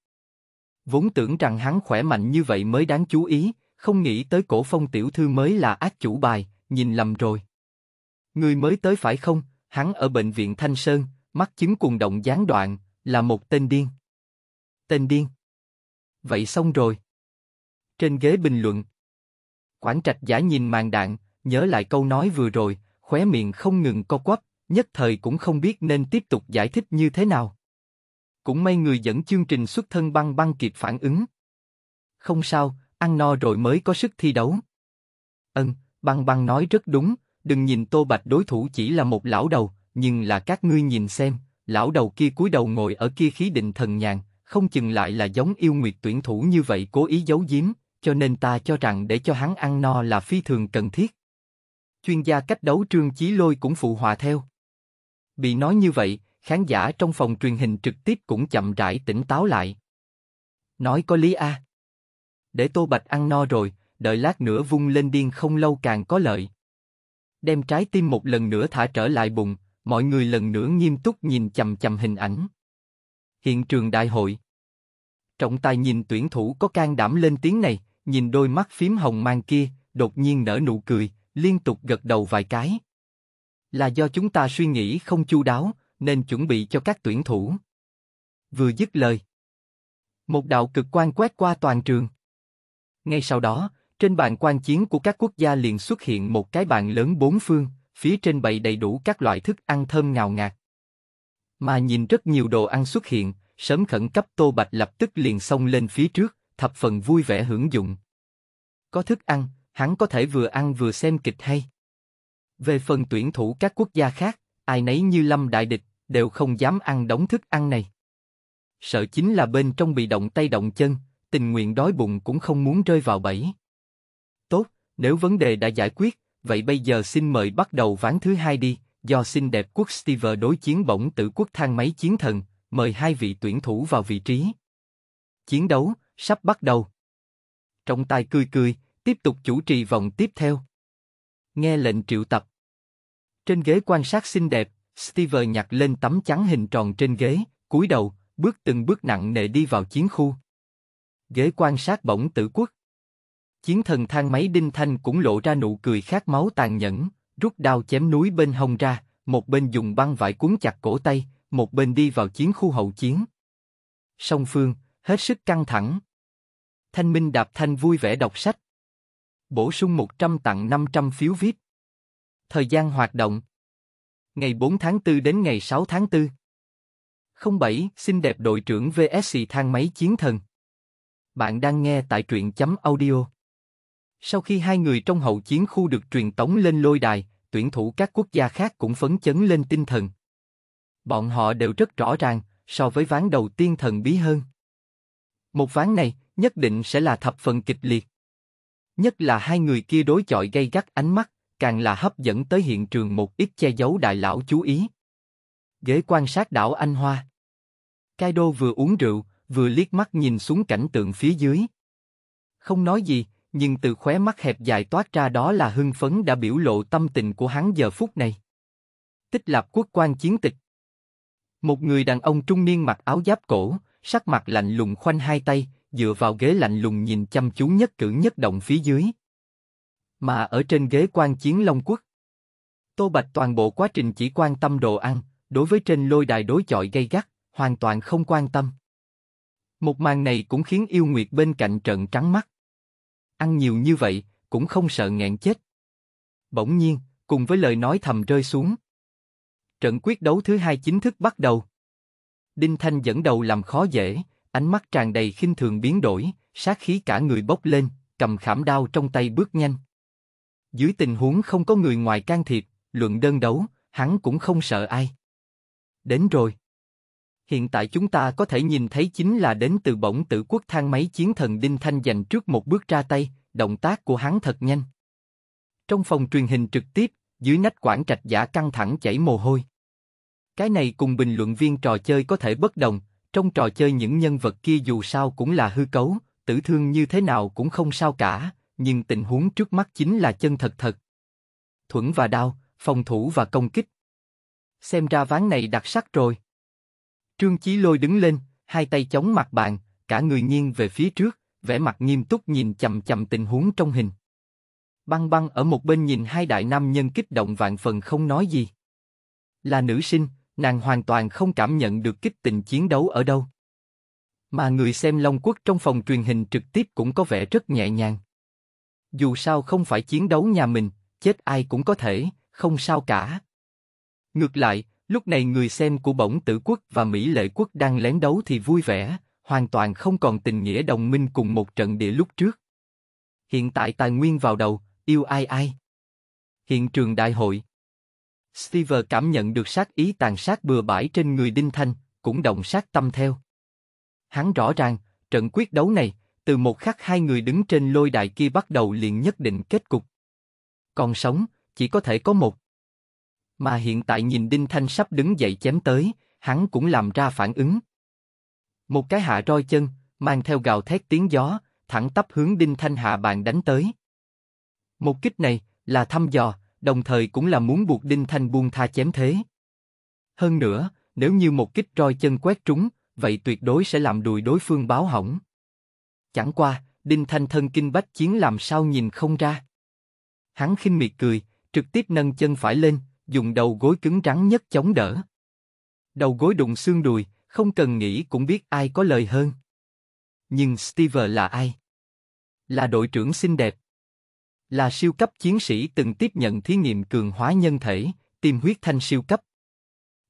Vốn tưởng rằng hắn khỏe mạnh như vậy mới đáng chú ý, không nghĩ tới cổ phong tiểu thư mới là ác chủ bài, nhìn lầm rồi. Người mới tới phải không, hắn ở bệnh viện Thanh Sơn, mắc chứng cuồng động gián đoạn, là một tên điên. Tên điên. Vậy xong rồi. Trên ghế bình luận. quản trạch giả nhìn màn đạn, nhớ lại câu nói vừa rồi, khóe miệng không ngừng co quắp, nhất thời cũng không biết nên tiếp tục giải thích như thế nào. Cũng may người dẫn chương trình xuất thân băng băng kịp phản ứng. Không sao, ăn no rồi mới có sức thi đấu. Ân, băng băng nói rất đúng, đừng nhìn Tô Bạch đối thủ chỉ là một lão đầu, nhưng là các ngươi nhìn xem, lão đầu kia cúi đầu ngồi ở kia khí định thần nhàn, không chừng lại là giống yêu nguyệt tuyển thủ như vậy cố ý giấu giếm, cho nên ta cho rằng để cho hắn ăn no là phi thường cần thiết. Chuyên gia cách đấu Trương Chí Lôi cũng phụ hòa theo. Bị nói như vậy, khán giả trong phòng truyền hình trực tiếp cũng chậm rãi tỉnh táo lại. Nói có lý a. Để Tô Bạch ăn no rồi, đợi lát nữa vung lên điên không lâu càng có lợi. Đem trái tim một lần nữa thả trở lại bụng, mọi người lần nữa nghiêm túc nhìn chầm chầm hình ảnh. Hiện trường đại hội. Trọng tài nhìn tuyển thủ có can đảm lên tiếng này, nhìn đôi mắt phím hồng mang kia, đột nhiên nở nụ cười, liên tục gật đầu vài cái. Là do chúng ta suy nghĩ không chu đáo, nên chuẩn bị cho các tuyển thủ. Vừa dứt lời, một đạo cực quan quét qua toàn trường. Ngay sau đó, trên bàn quan chiến của các quốc gia liền xuất hiện một cái bàn lớn bốn phương, phía trên bày đầy đủ các loại thức ăn thơm ngào ngạt. Mà nhìn rất nhiều đồ ăn xuất hiện, sớm khẩn cấp Tô Bạch lập tức liền xông lên phía trước, thập phần vui vẻ hưởng dụng. Có thức ăn, hắn có thể vừa ăn vừa xem kịch hay. Về phần tuyển thủ các quốc gia khác, ai nấy như lâm đại địch, đều không dám ăn đống thức ăn này. Sợ chính là bên trong bị động tay động chân, tình nguyện đói bụng cũng không muốn rơi vào bẫy. Tốt, nếu vấn đề đã giải quyết, vậy bây giờ xin mời bắt đầu ván thứ hai đi, do xinh đẹp quốc Steve đối chiến bổng tử quốc thang máy chiến thần, mời hai vị tuyển thủ vào vị trí. Chiến đấu, sắp bắt đầu. Trong tay cười cười, tiếp tục chủ trì vòng tiếp theo. Nghe lệnh triệu tập. Trên ghế quan sát xinh đẹp, Steve nhặt lên tấm chắn hình tròn trên ghế, cúi đầu, bước từng bước nặng nề đi vào chiến khu. Ghế quan sát bỗng tử quốc. Chiến thần thang máy đinh thanh cũng lộ ra nụ cười khát máu tàn nhẫn, rút đao chém núi bên hông ra, một bên dùng băng vải cuốn chặt cổ tay, một bên đi vào chiến khu hậu chiến. Song phương, hết sức căng thẳng. Thanh Minh đạp thanh vui vẻ đọc sách. Bổ sung 100 tặng 500 phiếu VIP. Thời gian hoạt động ngày 4 tháng 4 đến ngày 6 tháng 4. 07, xinh đẹp đội trưởng VSC thang máy chiến thần. Bạn đang nghe tại truyện chấm audio. Sau khi hai người trong hậu chiến khu được truyền tống lên lôi đài, tuyển thủ các quốc gia khác cũng phấn chấn lên tinh thần. Bọn họ đều rất rõ ràng, so với ván đầu tiên thần bí hơn. Một ván này, nhất định sẽ là thập phần kịch liệt. Nhất là hai người kia đối chọi gây gắt ánh mắt, càng là hấp dẫn tới hiện trường một ít che giấu đại lão chú ý. Ghế quan sát đảo Anh Hoa. Kaido vừa uống rượu, vừa liếc mắt nhìn xuống cảnh tượng phía dưới. Không nói gì, nhưng từ khóe mắt hẹp dài toát ra đó là hưng phấn đã biểu lộ tâm tình của hắn giờ phút này. Tích lạp quốc quan chiến tịch. Một người đàn ông trung niên mặc áo giáp cổ, sắc mặt lạnh lùng khoanh hai tay, dựa vào ghế lạnh lùng nhìn chăm chú nhất cử nhất động phía dưới mà ở trên ghế quan chiến Long Quốc. Tô Bạch toàn bộ quá trình chỉ quan tâm đồ ăn, đối với trên lôi đài đối chọi gay gắt, hoàn toàn không quan tâm. Một màn này cũng khiến yêu nguyệt bên cạnh trận trắng mắt. Ăn nhiều như vậy, cũng không sợ nghẹn chết. Bỗng nhiên, cùng với lời nói thầm rơi xuống. Trận quyết đấu thứ hai chính thức bắt đầu. Đinh Thanh dẫn đầu làm khó dễ, ánh mắt tràn đầy khinh thường biến đổi, sát khí cả người bốc lên, cầm khảm đao trong tay bước nhanh. Dưới tình huống không có người ngoài can thiệp, luận đơn đấu, hắn cũng không sợ ai. Đến rồi. Hiện tại chúng ta có thể nhìn thấy chính là đến từ bổng tử quốc thang máy chiến thần Đinh Thanh dành trước một bước ra tay, động tác của hắn thật nhanh. Trong phòng truyền hình trực tiếp, dưới nách quản trạch giả căng thẳng chảy mồ hôi. Cái này cùng bình luận viên trò chơi có thể bất đồng, trong trò chơi những nhân vật kia dù sao cũng là hư cấu, tử thương như thế nào cũng không sao cả, nhưng tình huống trước mắt chính là chân thật thật. Thuẫn và đao, phòng thủ và công kích. Xem ra ván này đặc sắc rồi. Trương Chí Lôi đứng lên, hai tay chống mặt bàn, cả người nghiêng về phía trước, vẻ mặt nghiêm túc nhìn chậm chậm tình huống trong hình. Băng băng ở một bên nhìn hai đại nam nhân kích động vạn phần không nói gì. Là nữ sinh, nàng hoàn toàn không cảm nhận được kích tình chiến đấu ở đâu. Mà người xem Long Quốc trong phòng truyền hình trực tiếp cũng có vẻ rất nhẹ nhàng dù sao không phải chiến đấu nhà mình, chết ai cũng có thể, không sao cả. Ngược lại, lúc này người xem của bổng tử quốc và Mỹ lệ quốc đang lén đấu thì vui vẻ, hoàn toàn không còn tình nghĩa đồng minh cùng một trận địa lúc trước. Hiện tại tài nguyên vào đầu, yêu ai ai. Hiện trường đại hội. Steve cảm nhận được sát ý tàn sát bừa bãi trên người Đinh Thanh, cũng động sát tâm theo. Hắn rõ ràng, trận quyết đấu này, từ một khắc hai người đứng trên lôi đài kia bắt đầu liền nhất định kết cục. Còn sống, chỉ có thể có một. Mà hiện tại nhìn Đinh Thanh sắp đứng dậy chém tới, hắn cũng làm ra phản ứng. Một cái hạ roi chân, mang theo gào thét tiếng gió, thẳng tắp hướng Đinh Thanh hạ bàn đánh tới. Một kích này là thăm dò, đồng thời cũng là muốn buộc Đinh Thanh buông tha chém thế. Hơn nữa, nếu như một kích roi chân quét trúng, vậy tuyệt đối sẽ làm đùi đối phương báo hỏng. Chẳng qua, Đinh Thanh thân kinh bách chiến làm sao nhìn không ra. Hắn khinh miệt cười, trực tiếp nâng chân phải lên, dùng đầu gối cứng rắn nhất chống đỡ. Đầu gối đụng xương đùi, không cần nghĩ cũng biết ai có lời hơn. Nhưng Steve là ai? Là đội trưởng xinh đẹp. Là siêu cấp chiến sĩ từng tiếp nhận thí nghiệm cường hóa nhân thể, tiêm huyết thanh siêu cấp.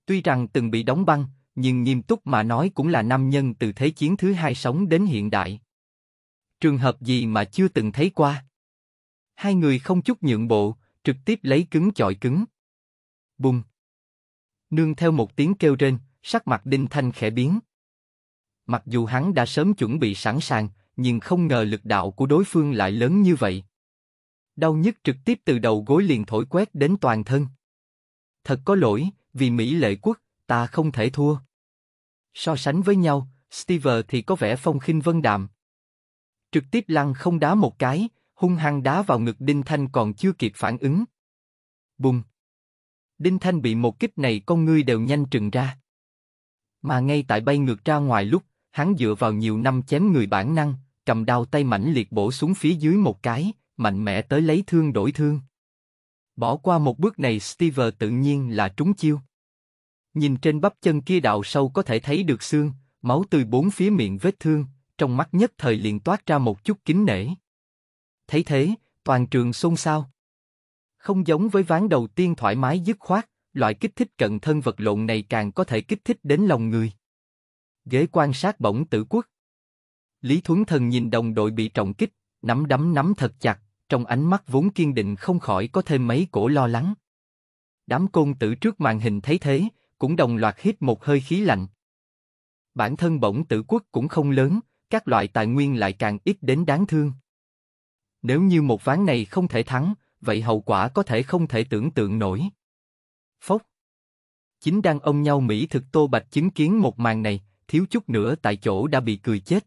Tuy rằng từng bị đóng băng, nhưng nghiêm túc mà nói cũng là nam nhân từ thế chiến thứ hai sống đến hiện đại, trường hợp gì mà chưa từng thấy qua. Hai người không chút nhượng bộ, trực tiếp lấy cứng chọi cứng. Bùng. Nương theo một tiếng kêu rên, sắc mặt Đinh Thanh khẽ biến. Mặc dù hắn đã sớm chuẩn bị sẵn sàng, nhưng không ngờ lực đạo của đối phương lại lớn như vậy. Đau nhức trực tiếp từ đầu gối liền thổi quét đến toàn thân. Thật có lỗi, vì Mỹ lệ quốc, ta không thể thua. So sánh với nhau, Steve thì có vẻ phong khinh vân đạm, trực tiếp lăn không đá một cái, hung hăng đá vào ngực Đinh Thanh còn chưa kịp phản ứng. Bùng! Đinh Thanh bị một kích này con ngươi đều nhanh trừng ra. Mà ngay tại bay ngược ra ngoài lúc, hắn dựa vào nhiều năm chém người bản năng, cầm đao tay mảnh liệt bổ xuống phía dưới một cái, mạnh mẽ tới lấy thương đổi thương. Bỏ qua một bước này Steve tự nhiên là trúng chiêu. Nhìn trên bắp chân kia đạo sâu có thể thấy được xương, máu từ bốn phía miệng vết thương, trong mắt nhất thời liền toát ra một chút kính nể. Thấy thế, toàn trường xôn xao. Không giống với ván đầu tiên thoải mái dứt khoát, loại kích thích cận thân vật lộn này càng có thể kích thích đến lòng người. Ghế quan sát bỗng tử quốc. Lý Thuấn Thần nhìn đồng đội bị trọng kích, nắm đấm nắm thật chặt, trong ánh mắt vốn kiên định không khỏi có thêm mấy cổ lo lắng. Đám côn tử trước màn hình thấy thế, cũng đồng loạt hít một hơi khí lạnh. Bản thân bỗng tử quốc cũng không lớn, các loại tài nguyên lại càng ít đến đáng thương. Nếu như một ván này không thể thắng, vậy hậu quả có thể không thể tưởng tượng nổi. Phốc. Chính đang ông nhau Mỹ thực Tô Bạch chứng kiến một màn này, thiếu chút nữa tại chỗ đã bị cười chết.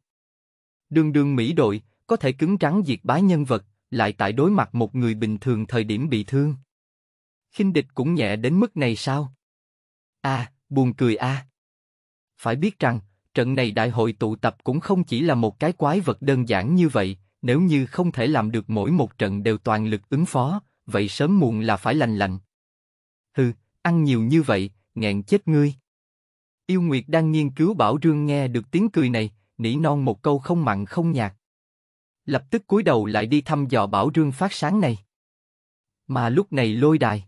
Đường đường Mỹ đội, có thể cứng rắn diệt bá nhân vật, lại tại đối mặt một người bình thường thời điểm bị thương. khinh địch cũng nhẹ đến mức này sao? À, buồn cười a. À. Phải biết rằng, trận này đại hội tụ tập cũng không chỉ là một cái quái vật đơn giản như vậy, nếu như không thể làm được mỗi một trận đều toàn lực ứng phó, vậy sớm muộn là phải lành lạnh. Hừ, ăn nhiều như vậy, nghẹn chết ngươi. Yêu Nguyệt đang nghiên cứu Bảo Rương nghe được tiếng cười này, nỉ non một câu không mặn không nhạt. Lập tức cúi đầu lại đi thăm dò Bảo Rương phát sáng này. Mà lúc này lôi đài.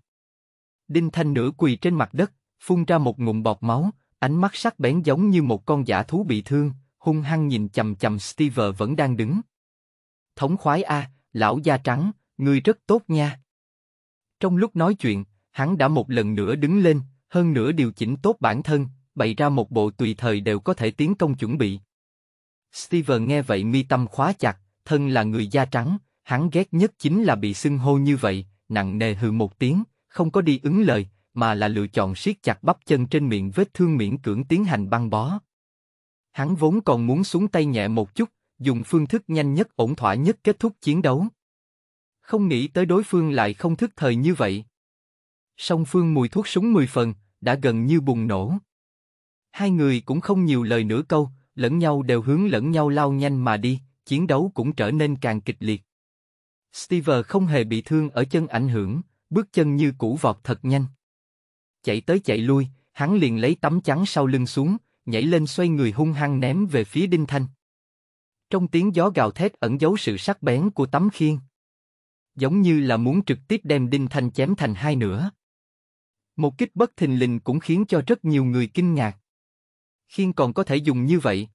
Đinh Thanh nửa quỳ trên mặt đất, phun ra một ngụm bọt máu, ánh mắt sắc bén giống như một con giả thú bị thương, hung hăng nhìn chầm chầm Steve vẫn đang đứng. Thống khoái a, lão da trắng, người rất tốt nha. Trong lúc nói chuyện, hắn đã một lần nữa đứng lên, hơn nữa điều chỉnh tốt bản thân, bày ra một bộ tùy thời đều có thể tiến công chuẩn bị. Steve nghe vậy mi tâm khóa chặt, thân là người da trắng, hắn ghét nhất chính là bị xưng hô như vậy, nặng nề hừ một tiếng, không có đi ứng lời, mà là lựa chọn siết chặt bắp chân trên miệng vết thương miễn cưỡng tiến hành băng bó. Hắn vốn còn muốn xuống tay nhẹ một chút, dùng phương thức nhanh nhất ổn thỏa nhất kết thúc chiến đấu. Không nghĩ tới đối phương lại không thức thời như vậy. Song phương mùi thuốc súng mười phần, đã gần như bùng nổ. Hai người cũng không nhiều lời nửa câu, lẫn nhau đều hướng lẫn nhau lao nhanh mà đi, chiến đấu cũng trở nên càng kịch liệt. Steve không hề bị thương ở chân ảnh hưởng, bước chân như cũ vọt thật nhanh. Chạy tới chạy lui, hắn liền lấy tấm chắn sau lưng xuống, nhảy lên xoay người hung hăng ném về phía Đinh Thanh. Trong tiếng gió gào thét ẩn giấu sự sắc bén của tấm khiên. Giống như là muốn trực tiếp đem Đinh Thanh chém thành hai nửa. Một kích bất thình lình cũng khiến cho rất nhiều người kinh ngạc. Khiên còn có thể dùng như vậy.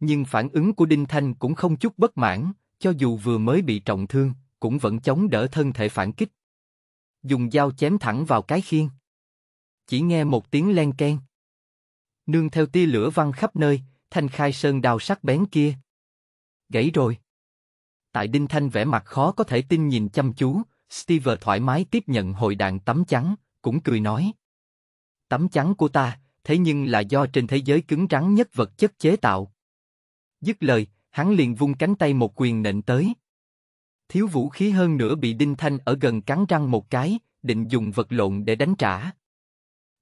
Nhưng phản ứng của Đinh Thanh cũng không chút bất mãn, cho dù vừa mới bị trọng thương, cũng vẫn chống đỡ thân thể phản kích. Dùng dao chém thẳng vào cái khiên. Chỉ nghe một tiếng len ken. Nương theo tia lửa văng khắp nơi, thanh khai sơn đào sắc bén kia. Gãy rồi. Tại Đinh Thanh vẻ mặt khó có thể tin nhìn chăm chú, Steve thoải mái tiếp nhận hội đàn tấm trắng, cũng cười nói. Tấm trắng của ta, thế nhưng là do trên thế giới cứng rắn nhất vật chất chế tạo. Dứt lời, hắn liền vung cánh tay một quyền nện tới. Thiếu vũ khí hơn nữa bị Đinh Thanh ở gần cắn răng một cái, định dùng vật lộn để đánh trả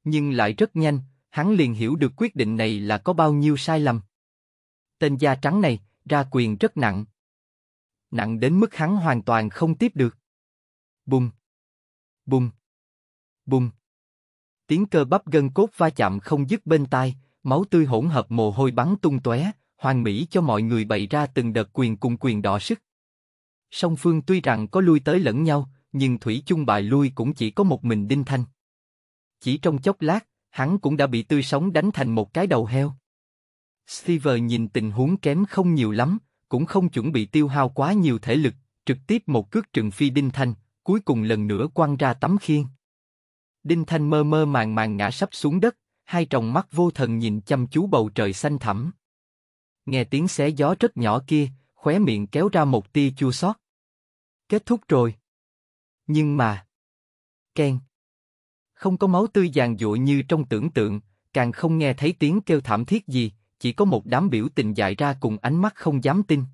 nhưng lại rất nhanh, hắn liền hiểu được quyết định này là có bao nhiêu sai lầm. Tên da trắng này, ra quyền rất nặng. Nặng đến mức hắn hoàn toàn không tiếp được. Bùng! Bùng! Bùng! Tiếng cơ bắp gân cốt va chạm không dứt bên tai, máu tươi hỗn hợp mồ hôi bắn tung tóe, hoàng mỹ cho mọi người bày ra từng đợt quyền cùng quyền đỏ sức. Song phương tuy rằng có lui tới lẫn nhau, nhưng thủy chung bài lui cũng chỉ có một mình Đinh Thanh. Chỉ trong chốc lát, hắn cũng đã bị tươi sống đánh thành một cái đầu heo. Stever nhìn tình huống kém không nhiều lắm, cũng không chuẩn bị tiêu hao quá nhiều thể lực, trực tiếp một cước trừng phi Đinh Thanh, cuối cùng lần nữa quăng ra tấm khiên. Đinh Thanh mơ mơ màng màng ngã sắp xuống đất, hai tròng mắt vô thần nhìn chăm chú bầu trời xanh thẳm. Nghe tiếng xé gió rất nhỏ kia, khóe miệng kéo ra một tia chua xót. Kết thúc rồi. Nhưng mà... Ken không có máu tươi giàn giụa như trong tưởng tượng, càng không nghe thấy tiếng kêu thảm thiết gì, chỉ có một đám biểu tình dại ra cùng ánh mắt không dám tin.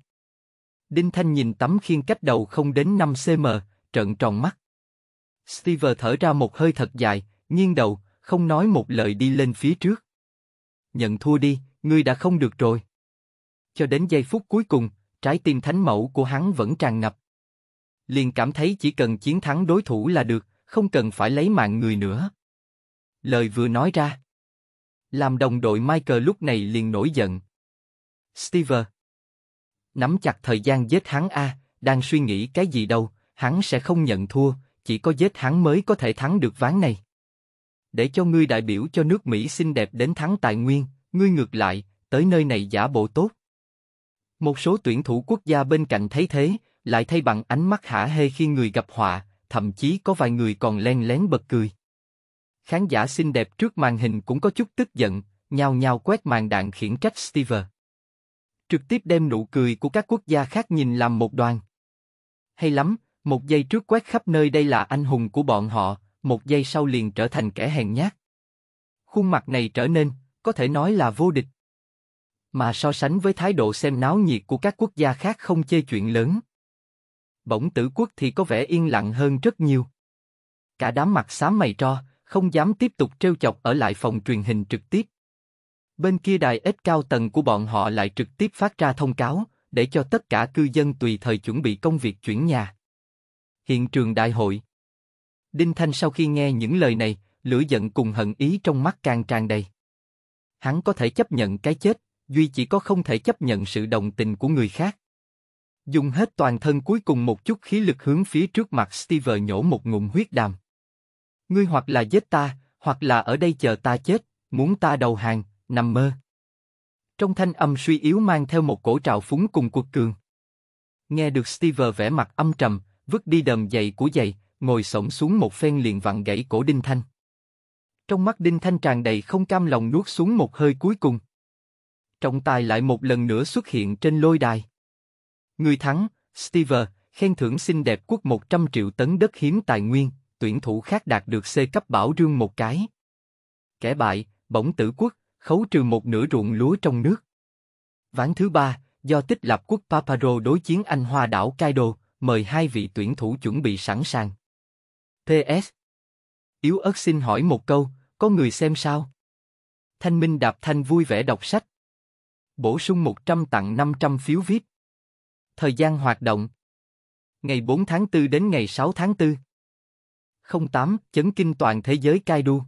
Đinh Thanh nhìn tấm khiên cách đầu không đến 5 cm, trợn tròn mắt. Steve thở ra một hơi thật dài, nghiêng đầu, không nói một lời đi lên phía trước. Nhận thua đi, ngươi đã không được rồi. Cho đến giây phút cuối cùng, trái tim thánh mẫu của hắn vẫn tràn ngập. Liền cảm thấy chỉ cần chiến thắng đối thủ là được, không cần phải lấy mạng người nữa. Lời vừa nói ra, làm đồng đội Michael lúc này liền nổi giận. Steve, nắm chặt thời gian giết hắn a, đang suy nghĩ cái gì đâu, hắn sẽ không nhận thua, chỉ có giết hắn mới có thể thắng được ván này. Để cho ngươi đại biểu cho nước Mỹ xinh đẹp đến thắng tài nguyên, ngươi ngược lại, tới nơi này giả bộ tốt. Một số tuyển thủ quốc gia bên cạnh thấy thế, lại thay bằng ánh mắt hả hê khi người gặp họa, thậm chí có vài người còn len lén bật cười. Khán giả xinh đẹp trước màn hình cũng có chút tức giận, nhao nhao quét màn đạn khiển trách Steve. Trực tiếp đem nụ cười của các quốc gia khác nhìn làm một đoàn. Hay lắm, một giây trước quét khắp nơi đây là anh hùng của bọn họ, một giây sau liền trở thành kẻ hèn nhát. Khuôn mặt này trở nên, có thể nói là vô địch. Mà so sánh với thái độ xem náo nhiệt của các quốc gia khác không chê chuyện lớn bỗng tử quốc thì có vẻ yên lặng hơn rất nhiều. Cả đám mặt xám mày tro, không dám tiếp tục treo chọc ở lại phòng truyền hình trực tiếp. Bên kia đài ít cao tầng của bọn họ lại trực tiếp phát ra thông cáo, để cho tất cả cư dân tùy thời chuẩn bị công việc chuyển nhà. Hiện trường đại hội Đinh Thanh sau khi nghe những lời này, lửa giận cùng hận ý trong mắt càng tràn đầy. Hắn có thể chấp nhận cái chết, duy chỉ có không thể chấp nhận sự đồng tình của người khác. Dùng hết toàn thân cuối cùng một chút khí lực hướng phía trước mặt Steve nhổ một ngụm huyết đàm. Ngươi hoặc là giết ta, hoặc là ở đây chờ ta chết, muốn ta đầu hàng, nằm mơ. Trong thanh âm suy yếu mang theo một cổ trào phúng cùng cuộc cường. Nghe được Steve vẽ mặt âm trầm, vứt đi đầm giày của giày, ngồi sổng xuống một phen liền vặn gãy cổ Đinh Thanh. Trong mắt Đinh Thanh tràn đầy không cam lòng nuốt xuống một hơi cuối cùng. Trọng tài lại một lần nữa xuất hiện trên lôi đài. Người thắng, Steve, khen thưởng xinh đẹp quốc 100 triệu tấn đất hiếm tài nguyên, tuyển thủ khác đạt được C cấp bảo rương một cái. Kẻ bại, bổng tử quốc, khấu trừ một nửa ruộng lúa trong nước. Ván thứ ba, do tích lập quốc Paparo đối chiến Anh Hoa đảo Kaido, mời hai vị tuyển thủ chuẩn bị sẵn sàng. PS Yếu ớt xin hỏi một câu, có người xem sao? Thanh Minh Đạp Thanh vui vẻ đọc sách. Bổ sung 100 tặng 500 phiếu viết. Thời gian hoạt động Ngày 4 tháng 4 đến ngày 6 tháng 4 08 chấn kinh toàn thế giới cai đu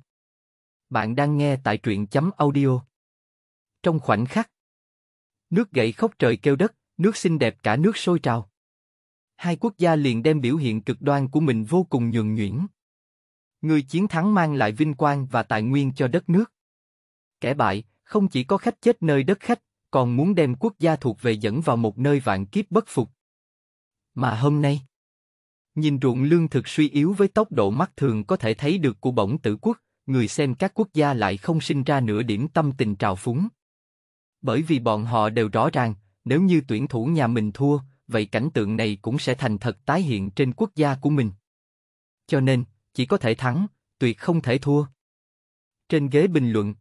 Bạn đang nghe tại truyện chấm audio Trong khoảnh khắc Nước gãy khóc trời kêu đất, nước xinh đẹp cả nước sôi trào Hai quốc gia liền đem biểu hiện cực đoan của mình vô cùng nhường nhuyễn Người chiến thắng mang lại vinh quang và tài nguyên cho đất nước Kẻ bại, không chỉ có khách chết nơi đất khách còn muốn đem quốc gia thuộc về dẫn vào một nơi vạn kiếp bất phục. Mà hôm nay, nhìn ruộng lương thực suy yếu với tốc độ mắt thường có thể thấy được của bổng tử quốc, người xem các quốc gia lại không sinh ra nửa điểm tâm tình trào phúng. Bởi vì bọn họ đều rõ ràng, nếu như tuyển thủ nhà mình thua, vậy cảnh tượng này cũng sẽ thành thật tái hiện trên quốc gia của mình. Cho nên, chỉ có thể thắng, tuyệt không thể thua. Trên ghế bình luận,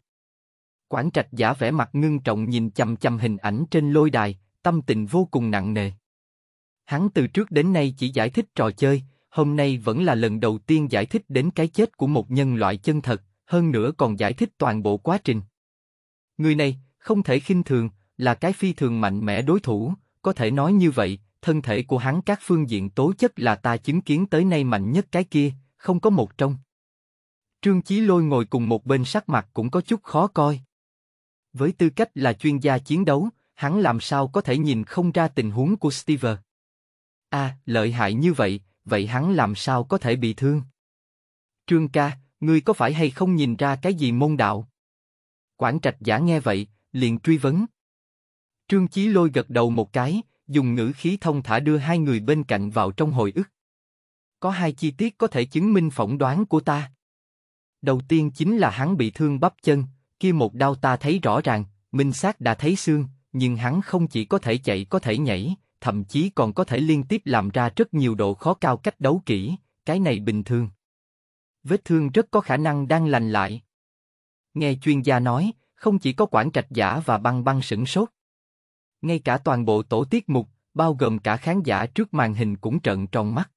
Quản Trạch giả vẻ mặt ngưng trọng nhìn chầm chầm hình ảnh trên lôi đài, tâm tình vô cùng nặng nề. Hắn từ trước đến nay chỉ giải thích trò chơi, hôm nay vẫn là lần đầu tiên giải thích đến cái chết của một nhân loại chân thật, hơn nữa còn giải thích toàn bộ quá trình. Người này, không thể khinh thường, là cái phi thường mạnh mẽ đối thủ, có thể nói như vậy, thân thể của hắn các phương diện tố chất là ta chứng kiến tới nay mạnh nhất cái kia, không có một trong. Trương Chí Lôi ngồi cùng một bên sắc mặt cũng có chút khó coi. Với tư cách là chuyên gia chiến đấu, hắn làm sao có thể nhìn không ra tình huống của Steve? A, à, lợi hại như vậy, vậy hắn làm sao có thể bị thương? Trương ca, ngươi có phải hay không nhìn ra cái gì môn đạo? Quản trạch giả nghe vậy, liền truy vấn. Trương Chí Lôi gật đầu một cái, dùng ngữ khí thông thả đưa hai người bên cạnh vào trong hồi ức. Có hai chi tiết có thể chứng minh phỏng đoán của ta. Đầu tiên chính là hắn bị thương bắp chân, kia một đao ta thấy rõ ràng, minh sát đã thấy xương, nhưng hắn không chỉ có thể chạy có thể nhảy, thậm chí còn có thể liên tiếp làm ra rất nhiều độ khó cao cách đấu kỹ, cái này bình thường. Vết thương rất có khả năng đang lành lại. Nghe chuyên gia nói, không chỉ có quản trạch giả và băng băng sửng sốt. Ngay cả toàn bộ tổ tiết mục, bao gồm cả khán giả trước màn hình cũng trợn tròn mắt.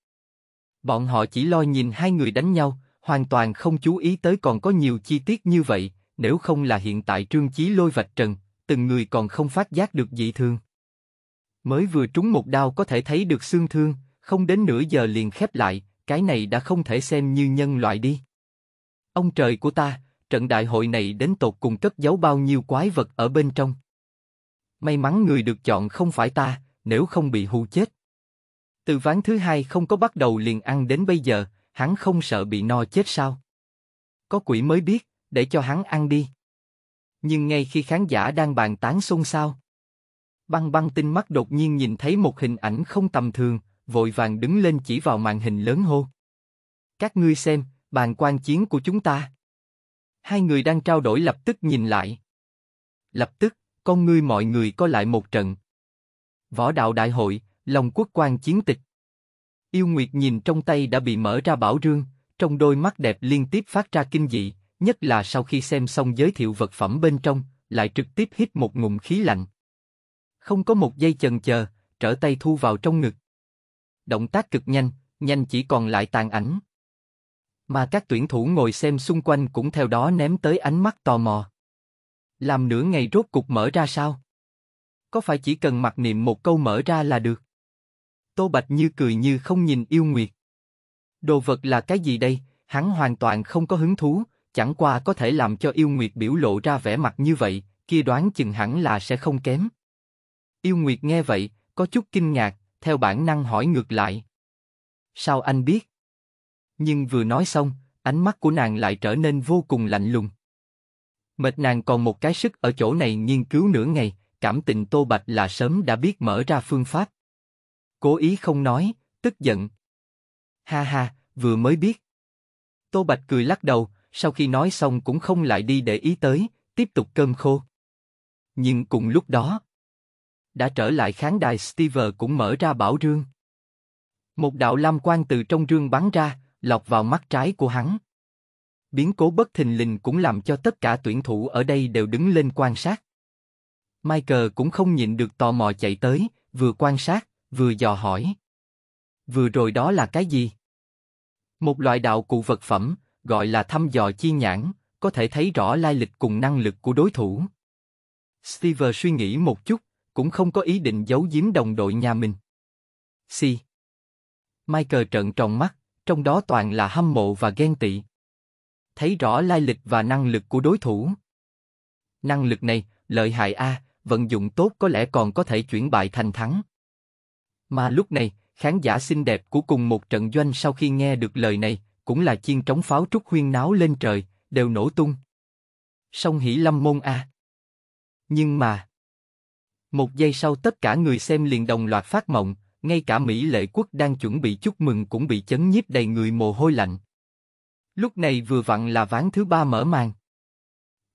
Bọn họ chỉ lo nhìn hai người đánh nhau, hoàn toàn không chú ý tới còn có nhiều chi tiết như vậy, nếu không là hiện tại Trương Chí lôi vạch trần, từng người còn không phát giác được dị thường. Mới vừa trúng một đao có thể thấy được xương thương, không đến nửa giờ liền khép lại, cái này đã không thể xem như nhân loại đi. Ông trời của ta, trận đại hội này đến tột cùng cất giấu bao nhiêu quái vật ở bên trong. May mắn người được chọn không phải ta, nếu không bị hù chết. Từ ván thứ hai không có bắt đầu liền ăn đến bây giờ, hắn không sợ bị no chết sao? Có quỷ mới biết, để cho hắn ăn đi. Nhưng ngay khi khán giả đang bàn tán xôn xao, băng băng tinh mắt đột nhiên nhìn thấy một hình ảnh không tầm thường, vội vàng đứng lên chỉ vào màn hình lớn hô. Các ngươi xem, bàn quan chiến của chúng ta. Hai người đang trao đổi lập tức nhìn lại. Lập tức, con ngươi mọi người có lại một trận. Võ đạo đại hội, lòng quốc quan chiến tịch. Yêu Nguyệt nhìn trong tay đã bị mở ra bảo rương, trong đôi mắt đẹp liên tiếp phát ra kinh dị nhất là sau khi xem xong giới thiệu vật phẩm bên trong, lại trực tiếp hít một ngụm khí lạnh. Không có một giây chần chờ, trở tay thu vào trong ngực. Động tác cực nhanh, nhanh chỉ còn lại tàn ảnh. Mà các tuyển thủ ngồi xem xung quanh cũng theo đó ném tới ánh mắt tò mò. Làm nửa ngày rốt cục mở ra sao? Có phải chỉ cần mặc niệm một câu mở ra là được? Tô Bạch như cười như không nhìn yêu nguyệt. Đồ vật là cái gì đây? Hắn hoàn toàn không có hứng thú, chẳng qua có thể làm cho yêu nguyệt biểu lộ ra vẻ mặt như vậy, kia đoán chừng hẳn là sẽ không kém. Yêu nguyệt nghe vậy, có chút kinh ngạc, theo bản năng hỏi ngược lại. Sao anh biết? Nhưng vừa nói xong, ánh mắt của nàng lại trở nên vô cùng lạnh lùng. Mệt nàng còn một cái sức ở chỗ này nghiên cứu nửa ngày, cảm tình Tô Bạch là sớm đã biết mở ra phương pháp. Cố ý không nói, tức giận. Ha ha, vừa mới biết. Tô Bạch cười lắc đầu, sau khi nói xong cũng không lại đi để ý tới, tiếp tục cơm khô. Nhưng cùng lúc đó, đã trở lại khán đài Steve cũng mở ra bảo rương. Một đạo lam quang từ trong rương bắn ra, lọc vào mắt trái của hắn. Biến cố bất thình lình cũng làm cho tất cả tuyển thủ ở đây đều đứng lên quan sát. Michael cũng không nhịn được tò mò chạy tới, vừa quan sát, vừa dò hỏi. Vừa rồi đó là cái gì? Một loại đạo cụ vật phẩm, gọi là thăm dò chi nhãn, có thể thấy rõ lai lịch cùng năng lực của đối thủ. Steve suy nghĩ một chút, cũng không có ý định giấu giếm đồng đội nhà mình. Si. Michael trợn tròn mắt, trong đó toàn là hâm mộ và ghen tị. Thấy rõ lai lịch và năng lực của đối thủ. Năng lực này, lợi hại A, vận dụng tốt có lẽ còn có thể chuyển bại thành thắng. Mà lúc này, khán giả xinh đẹp của cùng một trận doanh sau khi nghe được lời này, cũng là chiên trống pháo trúc huyên náo lên trời, đều nổ tung. Song hỷ lâm môn a. À. Nhưng mà... Một giây sau tất cả người xem liền đồng loạt phát mộng, ngay cả Mỹ lệ quốc đang chuẩn bị chúc mừng cũng bị chấn nhiếp đầy người mồ hôi lạnh. Lúc này vừa vặn là ván thứ ba mở màn.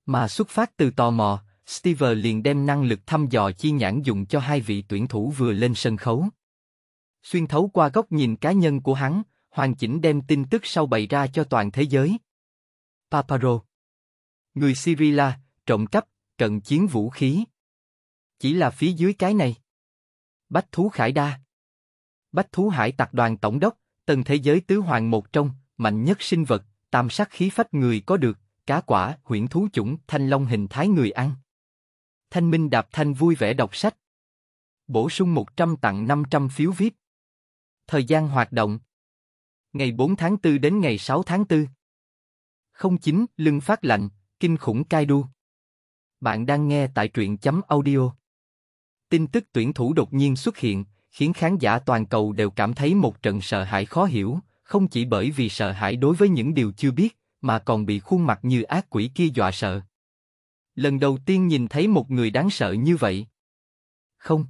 Mà xuất phát từ tò mò, Steve liền đem năng lực thăm dò chi nhãn dùng cho hai vị tuyển thủ vừa lên sân khấu. Xuyên thấu qua góc nhìn cá nhân của hắn, hoàn chỉnh đem tin tức sau bày ra cho toàn thế giới. Paparo Người Sirila, trộm cắp, cận chiến vũ khí. Chỉ là phía dưới cái này. Bách Thú Khải Đa Bách Thú Hải tặc đoàn Tổng đốc, tần thế giới tứ hoàng một trong, mạnh nhất sinh vật, tam sắc khí phách người có được, cá quả, huyện thú chủng, thanh long hình thái người ăn. Thanh Minh Đạp Thanh vui vẻ đọc sách. Bổ sung 100 tặng 500 phiếu viết. Thời gian hoạt động ngày 4 tháng 4 đến ngày 6 tháng 4. 09. Lưng phát lạnh, kinh khủng cai đu. Bạn đang nghe tại truyện chấm audio. Tin tức tuyển thủ đột nhiên xuất hiện, khiến khán giả toàn cầu đều cảm thấy một trận sợ hãi khó hiểu, không chỉ bởi vì sợ hãi đối với những điều chưa biết, mà còn bị khuôn mặt như ác quỷ kia dọa sợ. Lần đầu tiên nhìn thấy một người đáng sợ như vậy. Không.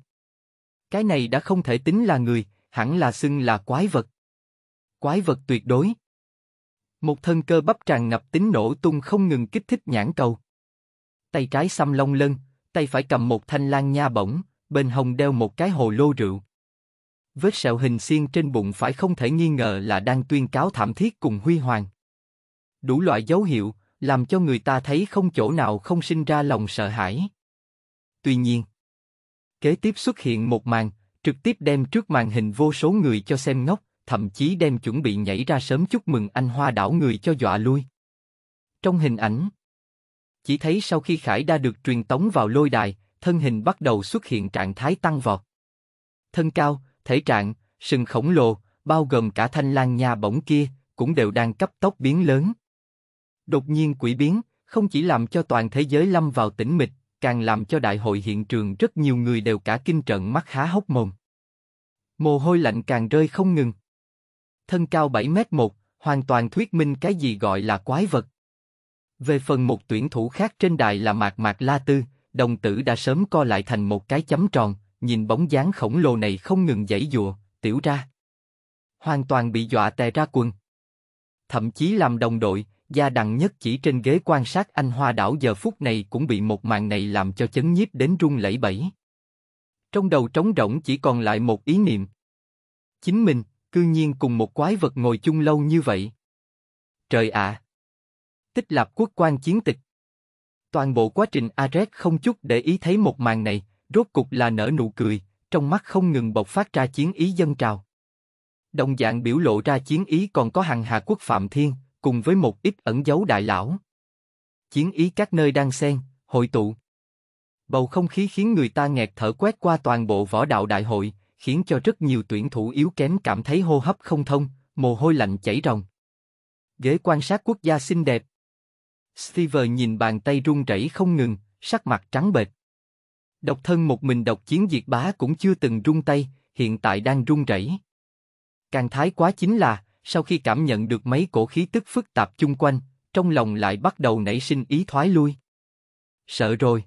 Cái này đã không thể tính là người, hẳn là xưng là quái vật quái vật tuyệt đối. Một thân cơ bắp tràn ngập tính nổ tung không ngừng kích thích nhãn cầu. Tay trái xăm long lân, tay phải cầm một thanh lan nha bổng, bên hông đeo một cái hồ lô rượu. Vết sẹo hình xiên trên bụng phải không thể nghi ngờ là đang tuyên cáo thảm thiết cùng huy hoàng. Đủ loại dấu hiệu, làm cho người ta thấy không chỗ nào không sinh ra lòng sợ hãi. Tuy nhiên, kế tiếp xuất hiện một màn, trực tiếp đem trước màn hình vô số người cho xem ngốc, thậm chí đem chuẩn bị nhảy ra sớm chúc mừng anh hoa đảo người cho dọa lui. Trong hình ảnh, chỉ thấy sau khi Khải đa được truyền tống vào lôi đài, thân hình bắt đầu xuất hiện trạng thái tăng vọt. Thân cao, thể trạng, sừng khổng lồ, bao gồm cả thanh lang nha bổng kia, cũng đều đang cấp tốc biến lớn. Đột nhiên quỷ biến, không chỉ làm cho toàn thế giới lâm vào tĩnh mịch, càng làm cho đại hội hiện trường rất nhiều người đều cả kinh trận mắt há hốc mồm. Mồ hôi lạnh càng rơi không ngừng thân cao 7 mét 1, hoàn toàn thuyết minh cái gì gọi là quái vật. Về phần một tuyển thủ khác trên đài là Mạc Mạc La Tư, đồng tử đã sớm co lại thành một cái chấm tròn, nhìn bóng dáng khổng lồ này không ngừng giãy dụa, tiểu ra. Hoàn toàn bị dọa tè ra quần. Thậm chí làm đồng đội, gia đằng nhất chỉ trên ghế quan sát anh hoa đảo giờ phút này cũng bị một màn này làm cho chấn nhiếp đến run lẩy bẩy. Trong đầu trống rỗng chỉ còn lại một ý niệm. Chính mình cư nhiên cùng một quái vật ngồi chung lâu như vậy. Trời ạ! Tích lạp quốc quan chiến tịch. Toàn bộ quá trình Ares không chút để ý thấy một màn này, rốt cục là nở nụ cười, trong mắt không ngừng bộc phát ra chiến ý dân trào. Đồng dạng biểu lộ ra chiến ý còn có hàng hà quốc Phạm Thiên, cùng với một ít ẩn dấu đại lão. Chiến ý các nơi đang xen, hội tụ. Bầu không khí khiến người ta nghẹt thở quét qua toàn bộ võ đạo đại hội, khiến cho rất nhiều tuyển thủ yếu kém cảm thấy hô hấp không thông, mồ hôi lạnh chảy ròng. Ghế quan sát quốc gia xinh đẹp. Steve nhìn bàn tay run rẩy không ngừng, sắc mặt trắng bệch. Độc thân một mình độc chiến diệt bá cũng chưa từng run tay, hiện tại đang run rẩy. Càng thái quá chính là, sau khi cảm nhận được mấy cổ khí tức phức tạp chung quanh, trong lòng lại bắt đầu nảy sinh ý thoái lui. Sợ rồi.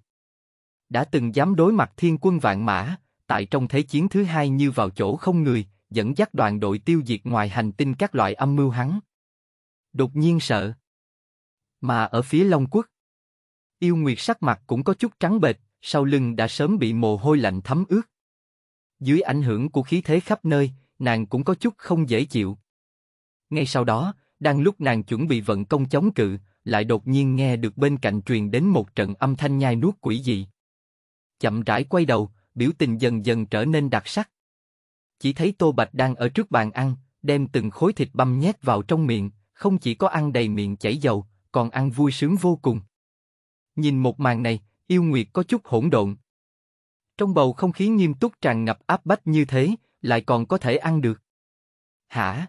Đã từng dám đối mặt thiên quân vạn mã, tại trong thế chiến thứ hai như vào chỗ không người, dẫn dắt đoàn đội tiêu diệt ngoài hành tinh các loại âm mưu hắn. Đột nhiên sợ. Mà ở phía Long Quốc, yêu nguyệt sắc mặt cũng có chút trắng bệch, sau lưng đã sớm bị mồ hôi lạnh thấm ướt. Dưới ảnh hưởng của khí thế khắp nơi, nàng cũng có chút không dễ chịu. Ngay sau đó, đang lúc nàng chuẩn bị vận công chống cự, lại đột nhiên nghe được bên cạnh truyền đến một trận âm thanh nhai nuốt quỷ dị. Chậm rãi quay đầu, biểu tình dần dần trở nên đặc sắc. Chỉ thấy Tô Bạch đang ở trước bàn ăn, đem từng khối thịt băm nhét vào trong miệng, không chỉ có ăn đầy miệng chảy dầu, còn ăn vui sướng vô cùng. Nhìn một màn này, yêu nguyệt có chút hỗn độn. Trong bầu không khí nghiêm túc tràn ngập áp bách như thế, lại còn có thể ăn được. Hả?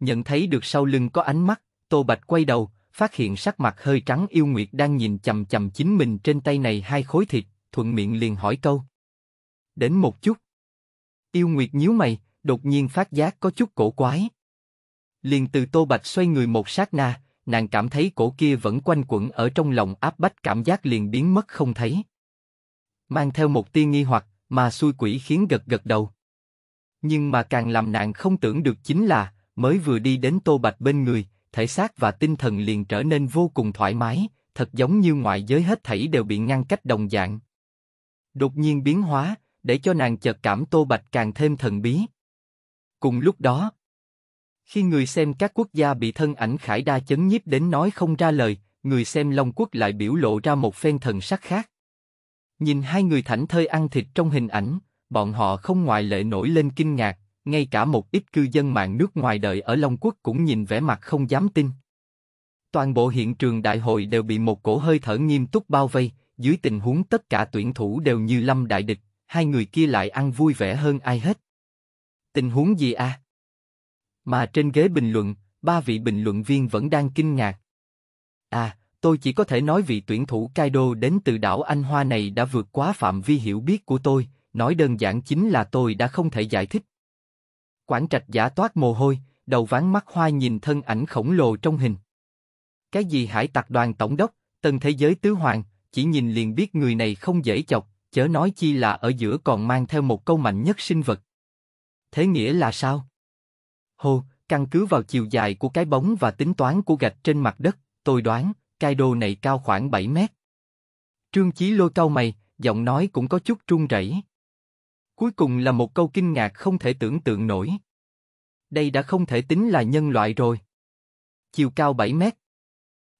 Nhận thấy được sau lưng có ánh mắt, Tô Bạch quay đầu, phát hiện sắc mặt hơi trắng yêu nguyệt đang nhìn chầm chầm chính mình trên tay này hai khối thịt, thuận miệng liền hỏi câu đến một chút. Yêu Nguyệt nhíu mày, đột nhiên phát giác có chút cổ quái. Liền từ Tô Bạch xoay người một sát na, nàng cảm thấy cổ kia vẫn quanh quẩn ở trong lòng áp bách cảm giác liền biến mất không thấy. Mang theo một tia nghi hoặc, mà xui quỷ khiến gật gật đầu. Nhưng mà càng làm nàng không tưởng được chính là, mới vừa đi đến Tô Bạch bên người, thể xác và tinh thần liền trở nên vô cùng thoải mái, thật giống như ngoại giới hết thảy đều bị ngăn cách đồng dạng. Đột nhiên biến hóa, để cho nàng chợt cảm Tô Bạch càng thêm thần bí. Cùng lúc đó, khi người xem các quốc gia bị thân ảnh Khải Đa chấn nhiếp đến nói không ra lời, người xem Long Quốc lại biểu lộ ra một phen thần sắc khác. Nhìn hai người thảnh thơi ăn thịt trong hình ảnh, bọn họ không ngoài lệ nổi lên kinh ngạc, ngay cả một ít cư dân mạng nước ngoài đợi ở Long Quốc cũng nhìn vẻ mặt không dám tin. Toàn bộ hiện trường đại hội đều bị một cổ hơi thở nghiêm túc bao vây, dưới tình huống tất cả tuyển thủ đều như lâm đại địch, hai người kia lại ăn vui vẻ hơn ai hết. Tình huống gì à? Mà trên ghế bình luận, ba vị bình luận viên vẫn đang kinh ngạc. À, tôi chỉ có thể nói vị tuyển thủ Kaido đến từ đảo Anh Hoa này đã vượt quá phạm vi hiểu biết của tôi, nói đơn giản chính là tôi đã không thể giải thích. quản trạch giả toát mồ hôi, đầu ván mắt hoa nhìn thân ảnh khổng lồ trong hình. Cái gì hải tặc đoàn tổng đốc, tần thế giới tứ hoàng, chỉ nhìn liền biết người này không dễ chọc, chớ nói chi là ở giữa còn mang theo một câu mạnh nhất sinh vật. Thế nghĩa là sao? Hô, căn cứ vào chiều dài của cái bóng và tính toán của gạch trên mặt đất, tôi đoán, cai đồ này cao khoảng 7 mét. Trương Chí lôi cau mày, giọng nói cũng có chút run rẩy. Cuối cùng là một câu kinh ngạc không thể tưởng tượng nổi. Đây đã không thể tính là nhân loại rồi. Chiều cao 7 mét.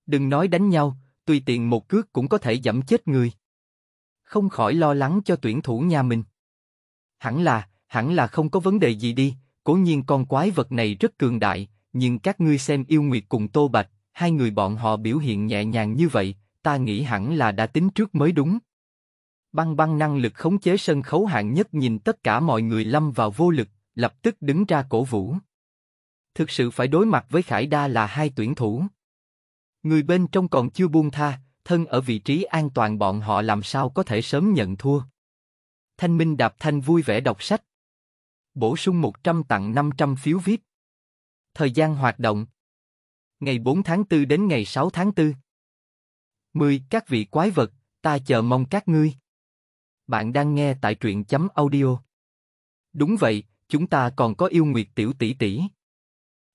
Đừng nói đánh nhau, tùy tiện một cước cũng có thể giảm chết người không khỏi lo lắng cho tuyển thủ nhà mình. Hẳn là, hẳn là không có vấn đề gì đi, cố nhiên con quái vật này rất cường đại, nhưng các ngươi xem yêu nguyệt cùng tô bạch, hai người bọn họ biểu hiện nhẹ nhàng như vậy, ta nghĩ hẳn là đã tính trước mới đúng. Băng băng năng lực khống chế sân khấu hạng nhất nhìn tất cả mọi người lâm vào vô lực, lập tức đứng ra cổ vũ. Thực sự phải đối mặt với Khải Đa là hai tuyển thủ. Người bên trong còn chưa buông tha, thân ở vị trí an toàn bọn họ làm sao có thể sớm nhận thua. Thanh Minh Đạp Thanh vui vẻ đọc sách. Bổ sung 100 tặng 500 phiếu viết. Thời gian hoạt động. Ngày 4 tháng 4 đến ngày 6 tháng 4. 10. Các vị quái vật, ta chờ mong các ngươi. Bạn đang nghe tại truyện chấm audio. Đúng vậy, chúng ta còn có yêu nguyệt tiểu tỷ tỷ.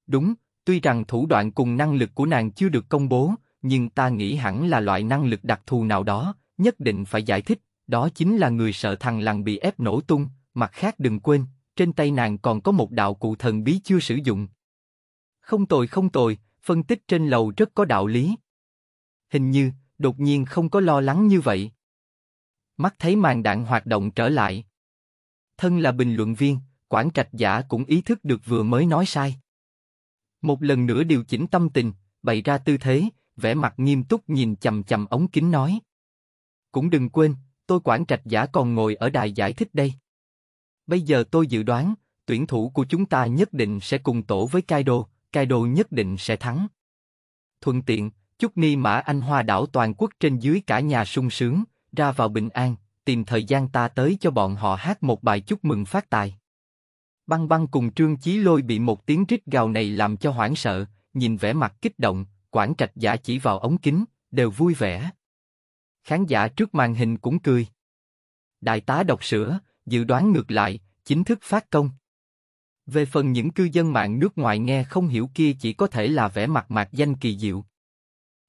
Đúng, tuy rằng thủ đoạn cùng năng lực của nàng chưa được công bố, nhưng ta nghĩ hẳn là loại năng lực đặc thù nào đó, nhất định phải giải thích, đó chính là người sợ thằng lằn bị ép nổ tung, mặt khác đừng quên, trên tay nàng còn có một đạo cụ thần bí chưa sử dụng. Không tồi không tồi, phân tích trên lầu rất có đạo lý. Hình như, đột nhiên không có lo lắng như vậy. Mắt thấy màn đạn hoạt động trở lại. Thân là bình luận viên, quản trạch giả cũng ý thức được vừa mới nói sai. Một lần nữa điều chỉnh tâm tình, bày ra tư thế, vẻ mặt nghiêm túc nhìn chầm chầm ống kính nói. Cũng đừng quên, tôi quản trạch giả còn ngồi ở đài giải thích đây. Bây giờ tôi dự đoán, tuyển thủ của chúng ta nhất định sẽ cùng tổ với Kaido, Kaido nhất định sẽ thắng. Thuận tiện, chúc ni mã anh hoa đảo toàn quốc trên dưới cả nhà sung sướng, ra vào bình an, tìm thời gian ta tới cho bọn họ hát một bài chúc mừng phát tài. Băng băng cùng Trương Chí Lôi bị một tiếng rít gào này làm cho hoảng sợ, nhìn vẻ mặt kích động, quản Trạch Giả chỉ vào ống kính, đều vui vẻ. Khán giả trước màn hình cũng cười. Đại tá đọc sữa, dự đoán ngược lại, chính thức phát công. Về phần những cư dân mạng nước ngoài nghe không hiểu kia chỉ có thể là vẻ mặt mạc danh kỳ diệu.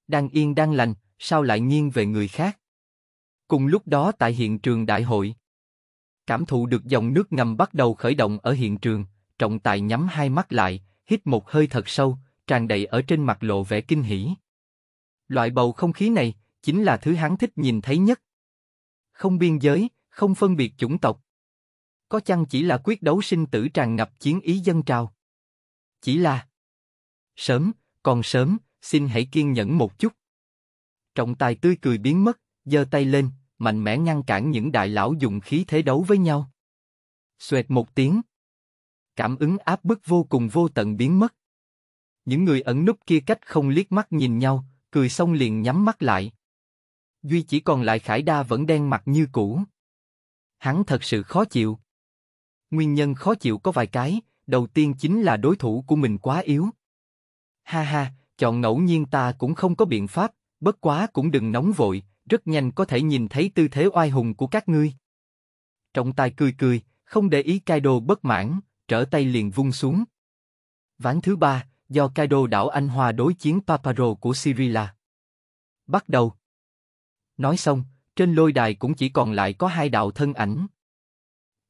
Đang yên đang lành, sao lại nghiêng về người khác? Cùng lúc đó tại hiện trường đại hội, cảm thụ được dòng nước ngầm bắt đầu khởi động ở hiện trường, trọng tài nhắm hai mắt lại, hít một hơi thật sâu, tràn đầy ở trên mặt lộ vẻ kinh hỉ. Loại bầu không khí này chính là thứ hắn thích nhìn thấy nhất. Không biên giới, không phân biệt chủng tộc. Có chăng chỉ là quyết đấu sinh tử tràn ngập chiến ý dân trào. Chỉ là sớm, còn sớm, xin hãy kiên nhẫn một chút. Trọng tài tươi cười biến mất, giơ tay lên, mạnh mẽ ngăn cản những đại lão dùng khí thế đấu với nhau. Xoẹt một tiếng. Cảm ứng áp bức vô cùng vô tận biến mất. Những người ẩn núp kia cách không liếc mắt nhìn nhau, cười xong liền nhắm mắt lại. Duy chỉ còn lại Khải Đa vẫn đen mặt như cũ. Hắn thật sự khó chịu. Nguyên nhân khó chịu có vài cái, đầu tiên chính là đối thủ của mình quá yếu. Ha ha, chọn ngẫu nhiên ta cũng không có biện pháp, bất quá cũng đừng nóng vội, rất nhanh có thể nhìn thấy tư thế oai hùng của các ngươi. Trọng tài cười cười, không để ý cai đồ bất mãn, trở tay liền vung xuống. Ván thứ ba, do Kaido đảo Anh Hoa đối chiến Paparo của Sirila. Bắt đầu. Nói xong, trên lôi đài cũng chỉ còn lại có hai đạo thân ảnh.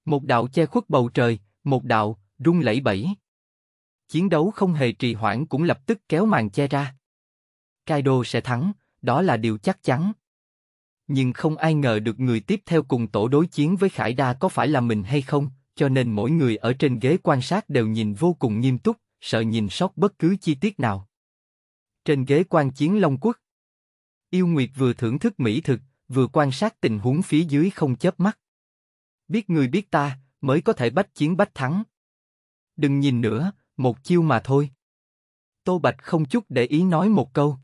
Một đạo che khuất bầu trời, một đạo, rung lẫy bẫy. Chiến đấu không hề trì hoãn cũng lập tức kéo màn che ra. Kaido sẽ thắng, đó là điều chắc chắn. Nhưng không ai ngờ được người tiếp theo cùng tổ đối chiến với Khải Đa có phải là mình hay không, cho nên mỗi người ở trên ghế quan sát đều nhìn vô cùng nghiêm túc, sợ nhìn sót bất cứ chi tiết nào. Trên ghế quan chiến Long Quốc, Yêu Nguyệt vừa thưởng thức mỹ thực, vừa quan sát tình huống phía dưới không chớp mắt. Biết người biết ta, mới có thể bách chiến bách thắng. Đừng nhìn nữa, một chiêu mà thôi. Tô Bạch không chút để ý nói một câu.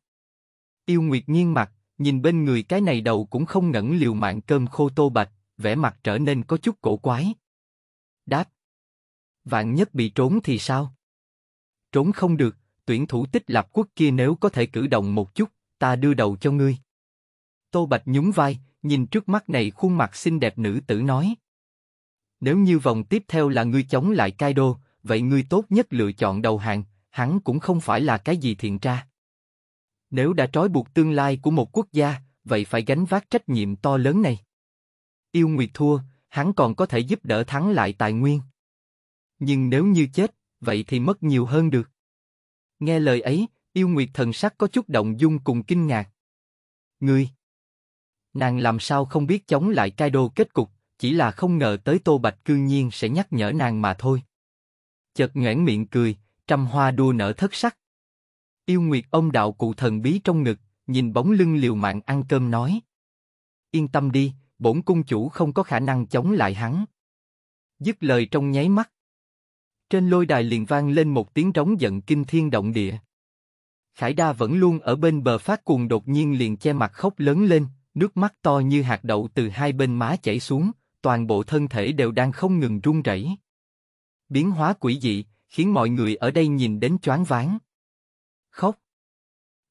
Yêu Nguyệt nghiêng mặt, nhìn bên người cái này đầu cũng không ngẩn liều mạng cơm khô Tô Bạch, vẻ mặt trở nên có chút cổ quái. Đáp. Vạn nhất bị trốn thì sao? trốn không được, tuyển thủ tích lạp quốc kia nếu có thể cử động một chút, ta đưa đầu cho ngươi. Tô Bạch nhún vai, nhìn trước mắt này khuôn mặt xinh đẹp nữ tử nói. Nếu như vòng tiếp theo là ngươi chống lại Kaido, vậy ngươi tốt nhất lựa chọn đầu hàng, hắn cũng không phải là cái gì thiện tra. Nếu đã trói buộc tương lai của một quốc gia, vậy phải gánh vác trách nhiệm to lớn này. Yêu Nguyệt thua, hắn còn có thể giúp đỡ thắng lại tài nguyên. Nhưng nếu như chết, vậy thì mất nhiều hơn được. Nghe lời ấy, yêu nguyệt thần sắc có chút động dung cùng kinh ngạc. Ngươi! Nàng làm sao không biết chống lại cai đô kết cục, chỉ là không ngờ tới Tô Bạch cư nhiên sẽ nhắc nhở nàng mà thôi. Chợt nhoẻn miệng cười, trăm hoa đua nở thất sắc. Yêu Nguyệt ông đạo cụ thần bí trong ngực, nhìn bóng lưng liều mạng ăn cơm nói. Yên tâm đi, bổn cung chủ không có khả năng chống lại hắn. Dứt lời trong nháy mắt, trên lôi đài liền vang lên một tiếng trống giận kinh thiên động địa. Khải Đa vẫn luôn ở bên bờ phát cuồng đột nhiên liền che mặt khóc lớn lên, nước mắt to như hạt đậu từ hai bên má chảy xuống, toàn bộ thân thể đều đang không ngừng run rẩy. Biến hóa quỷ dị, khiến mọi người ở đây nhìn đến choáng váng. Khóc.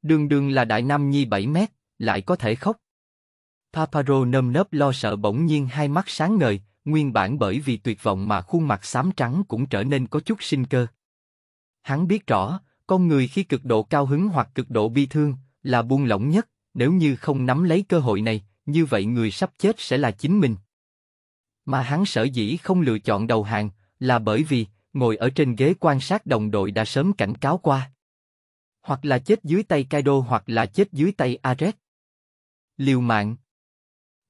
Đường đường là đại nam nhi 7 mét, lại có thể khóc. Paparo nơm nớp lo sợ bỗng nhiên hai mắt sáng ngời, nguyên bản bởi vì tuyệt vọng mà khuôn mặt xám trắng cũng trở nên có chút sinh cơ. Hắn biết rõ, con người khi cực độ cao hứng hoặc cực độ bi thương là buông lỏng nhất, nếu như không nắm lấy cơ hội này, như vậy người sắp chết sẽ là chính mình. Mà hắn sở dĩ không lựa chọn đầu hàng là bởi vì ngồi ở trên ghế quan sát đồng đội đã sớm cảnh cáo qua. Hoặc là chết dưới tay Kaido hoặc là chết dưới tay Ares. Liều mạng.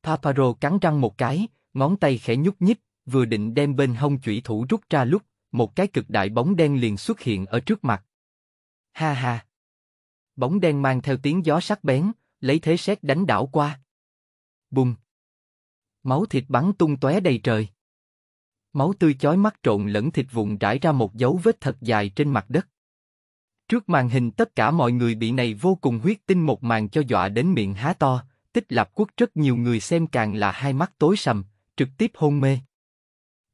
Paparo cắn răng một cái, ngón tay khẽ nhúc nhích, vừa định đem bên hông chủy thủ rút ra lúc, một cái cực đại bóng đen liền xuất hiện ở trước mặt. Ha ha! Bóng đen mang theo tiếng gió sắc bén, lấy thế xét đánh đảo qua. Bùng! Máu thịt bắn tung tóe đầy trời. Máu tươi chói mắt trộn lẫn thịt vụn rải ra một dấu vết thật dài trên mặt đất. Trước màn hình tất cả mọi người bị này vô cùng huyết tinh một màn cho dọa đến miệng há to, tích lạp quốc rất nhiều người xem càng là hai mắt tối sầm, trực tiếp hôn mê.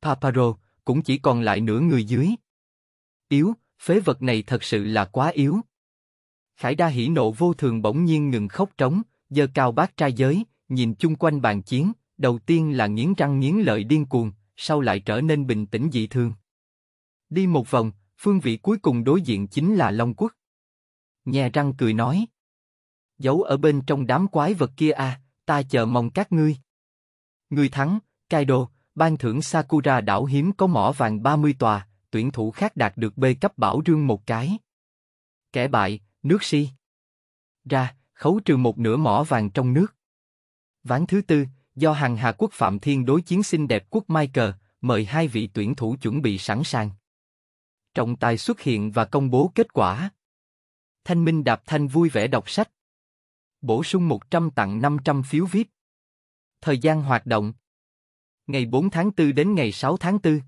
Paparo cũng chỉ còn lại nửa người dưới. Yếu, phế vật này thật sự là quá yếu. Khải đa hỉ nộ vô thường bỗng nhiên ngừng khóc trống, giơ cao bát trai giới, nhìn chung quanh bàn chiến, đầu tiên là nghiến răng nghiến lợi điên cuồng, sau lại trở nên bình tĩnh dị thường. Đi một vòng, phương vị cuối cùng đối diện chính là Long Quốc. Nhè răng cười nói. Giấu ở bên trong đám quái vật kia à, ta chờ mong các ngươi. Ngươi thắng, Hokkaido, ban thưởng Sakura đảo hiếm có mỏ vàng 30 tòa, tuyển thủ khác đạt được B cấp bảo rương một cái. Kẻ bại, nước si. Ra, khấu trừ một nửa mỏ vàng trong nước. Ván thứ tư, do hàng Hà Quốc Phạm Thiên đối chiến xinh đẹp quốc Michael, mời hai vị tuyển thủ chuẩn bị sẵn sàng. Trọng tài xuất hiện và công bố kết quả. Thanh Minh Đạp Thanh vui vẻ đọc sách. Bổ sung 100 tặng 500 phiếu VIP. Thời gian hoạt động ngày 4 tháng 4 đến ngày 6 tháng 4.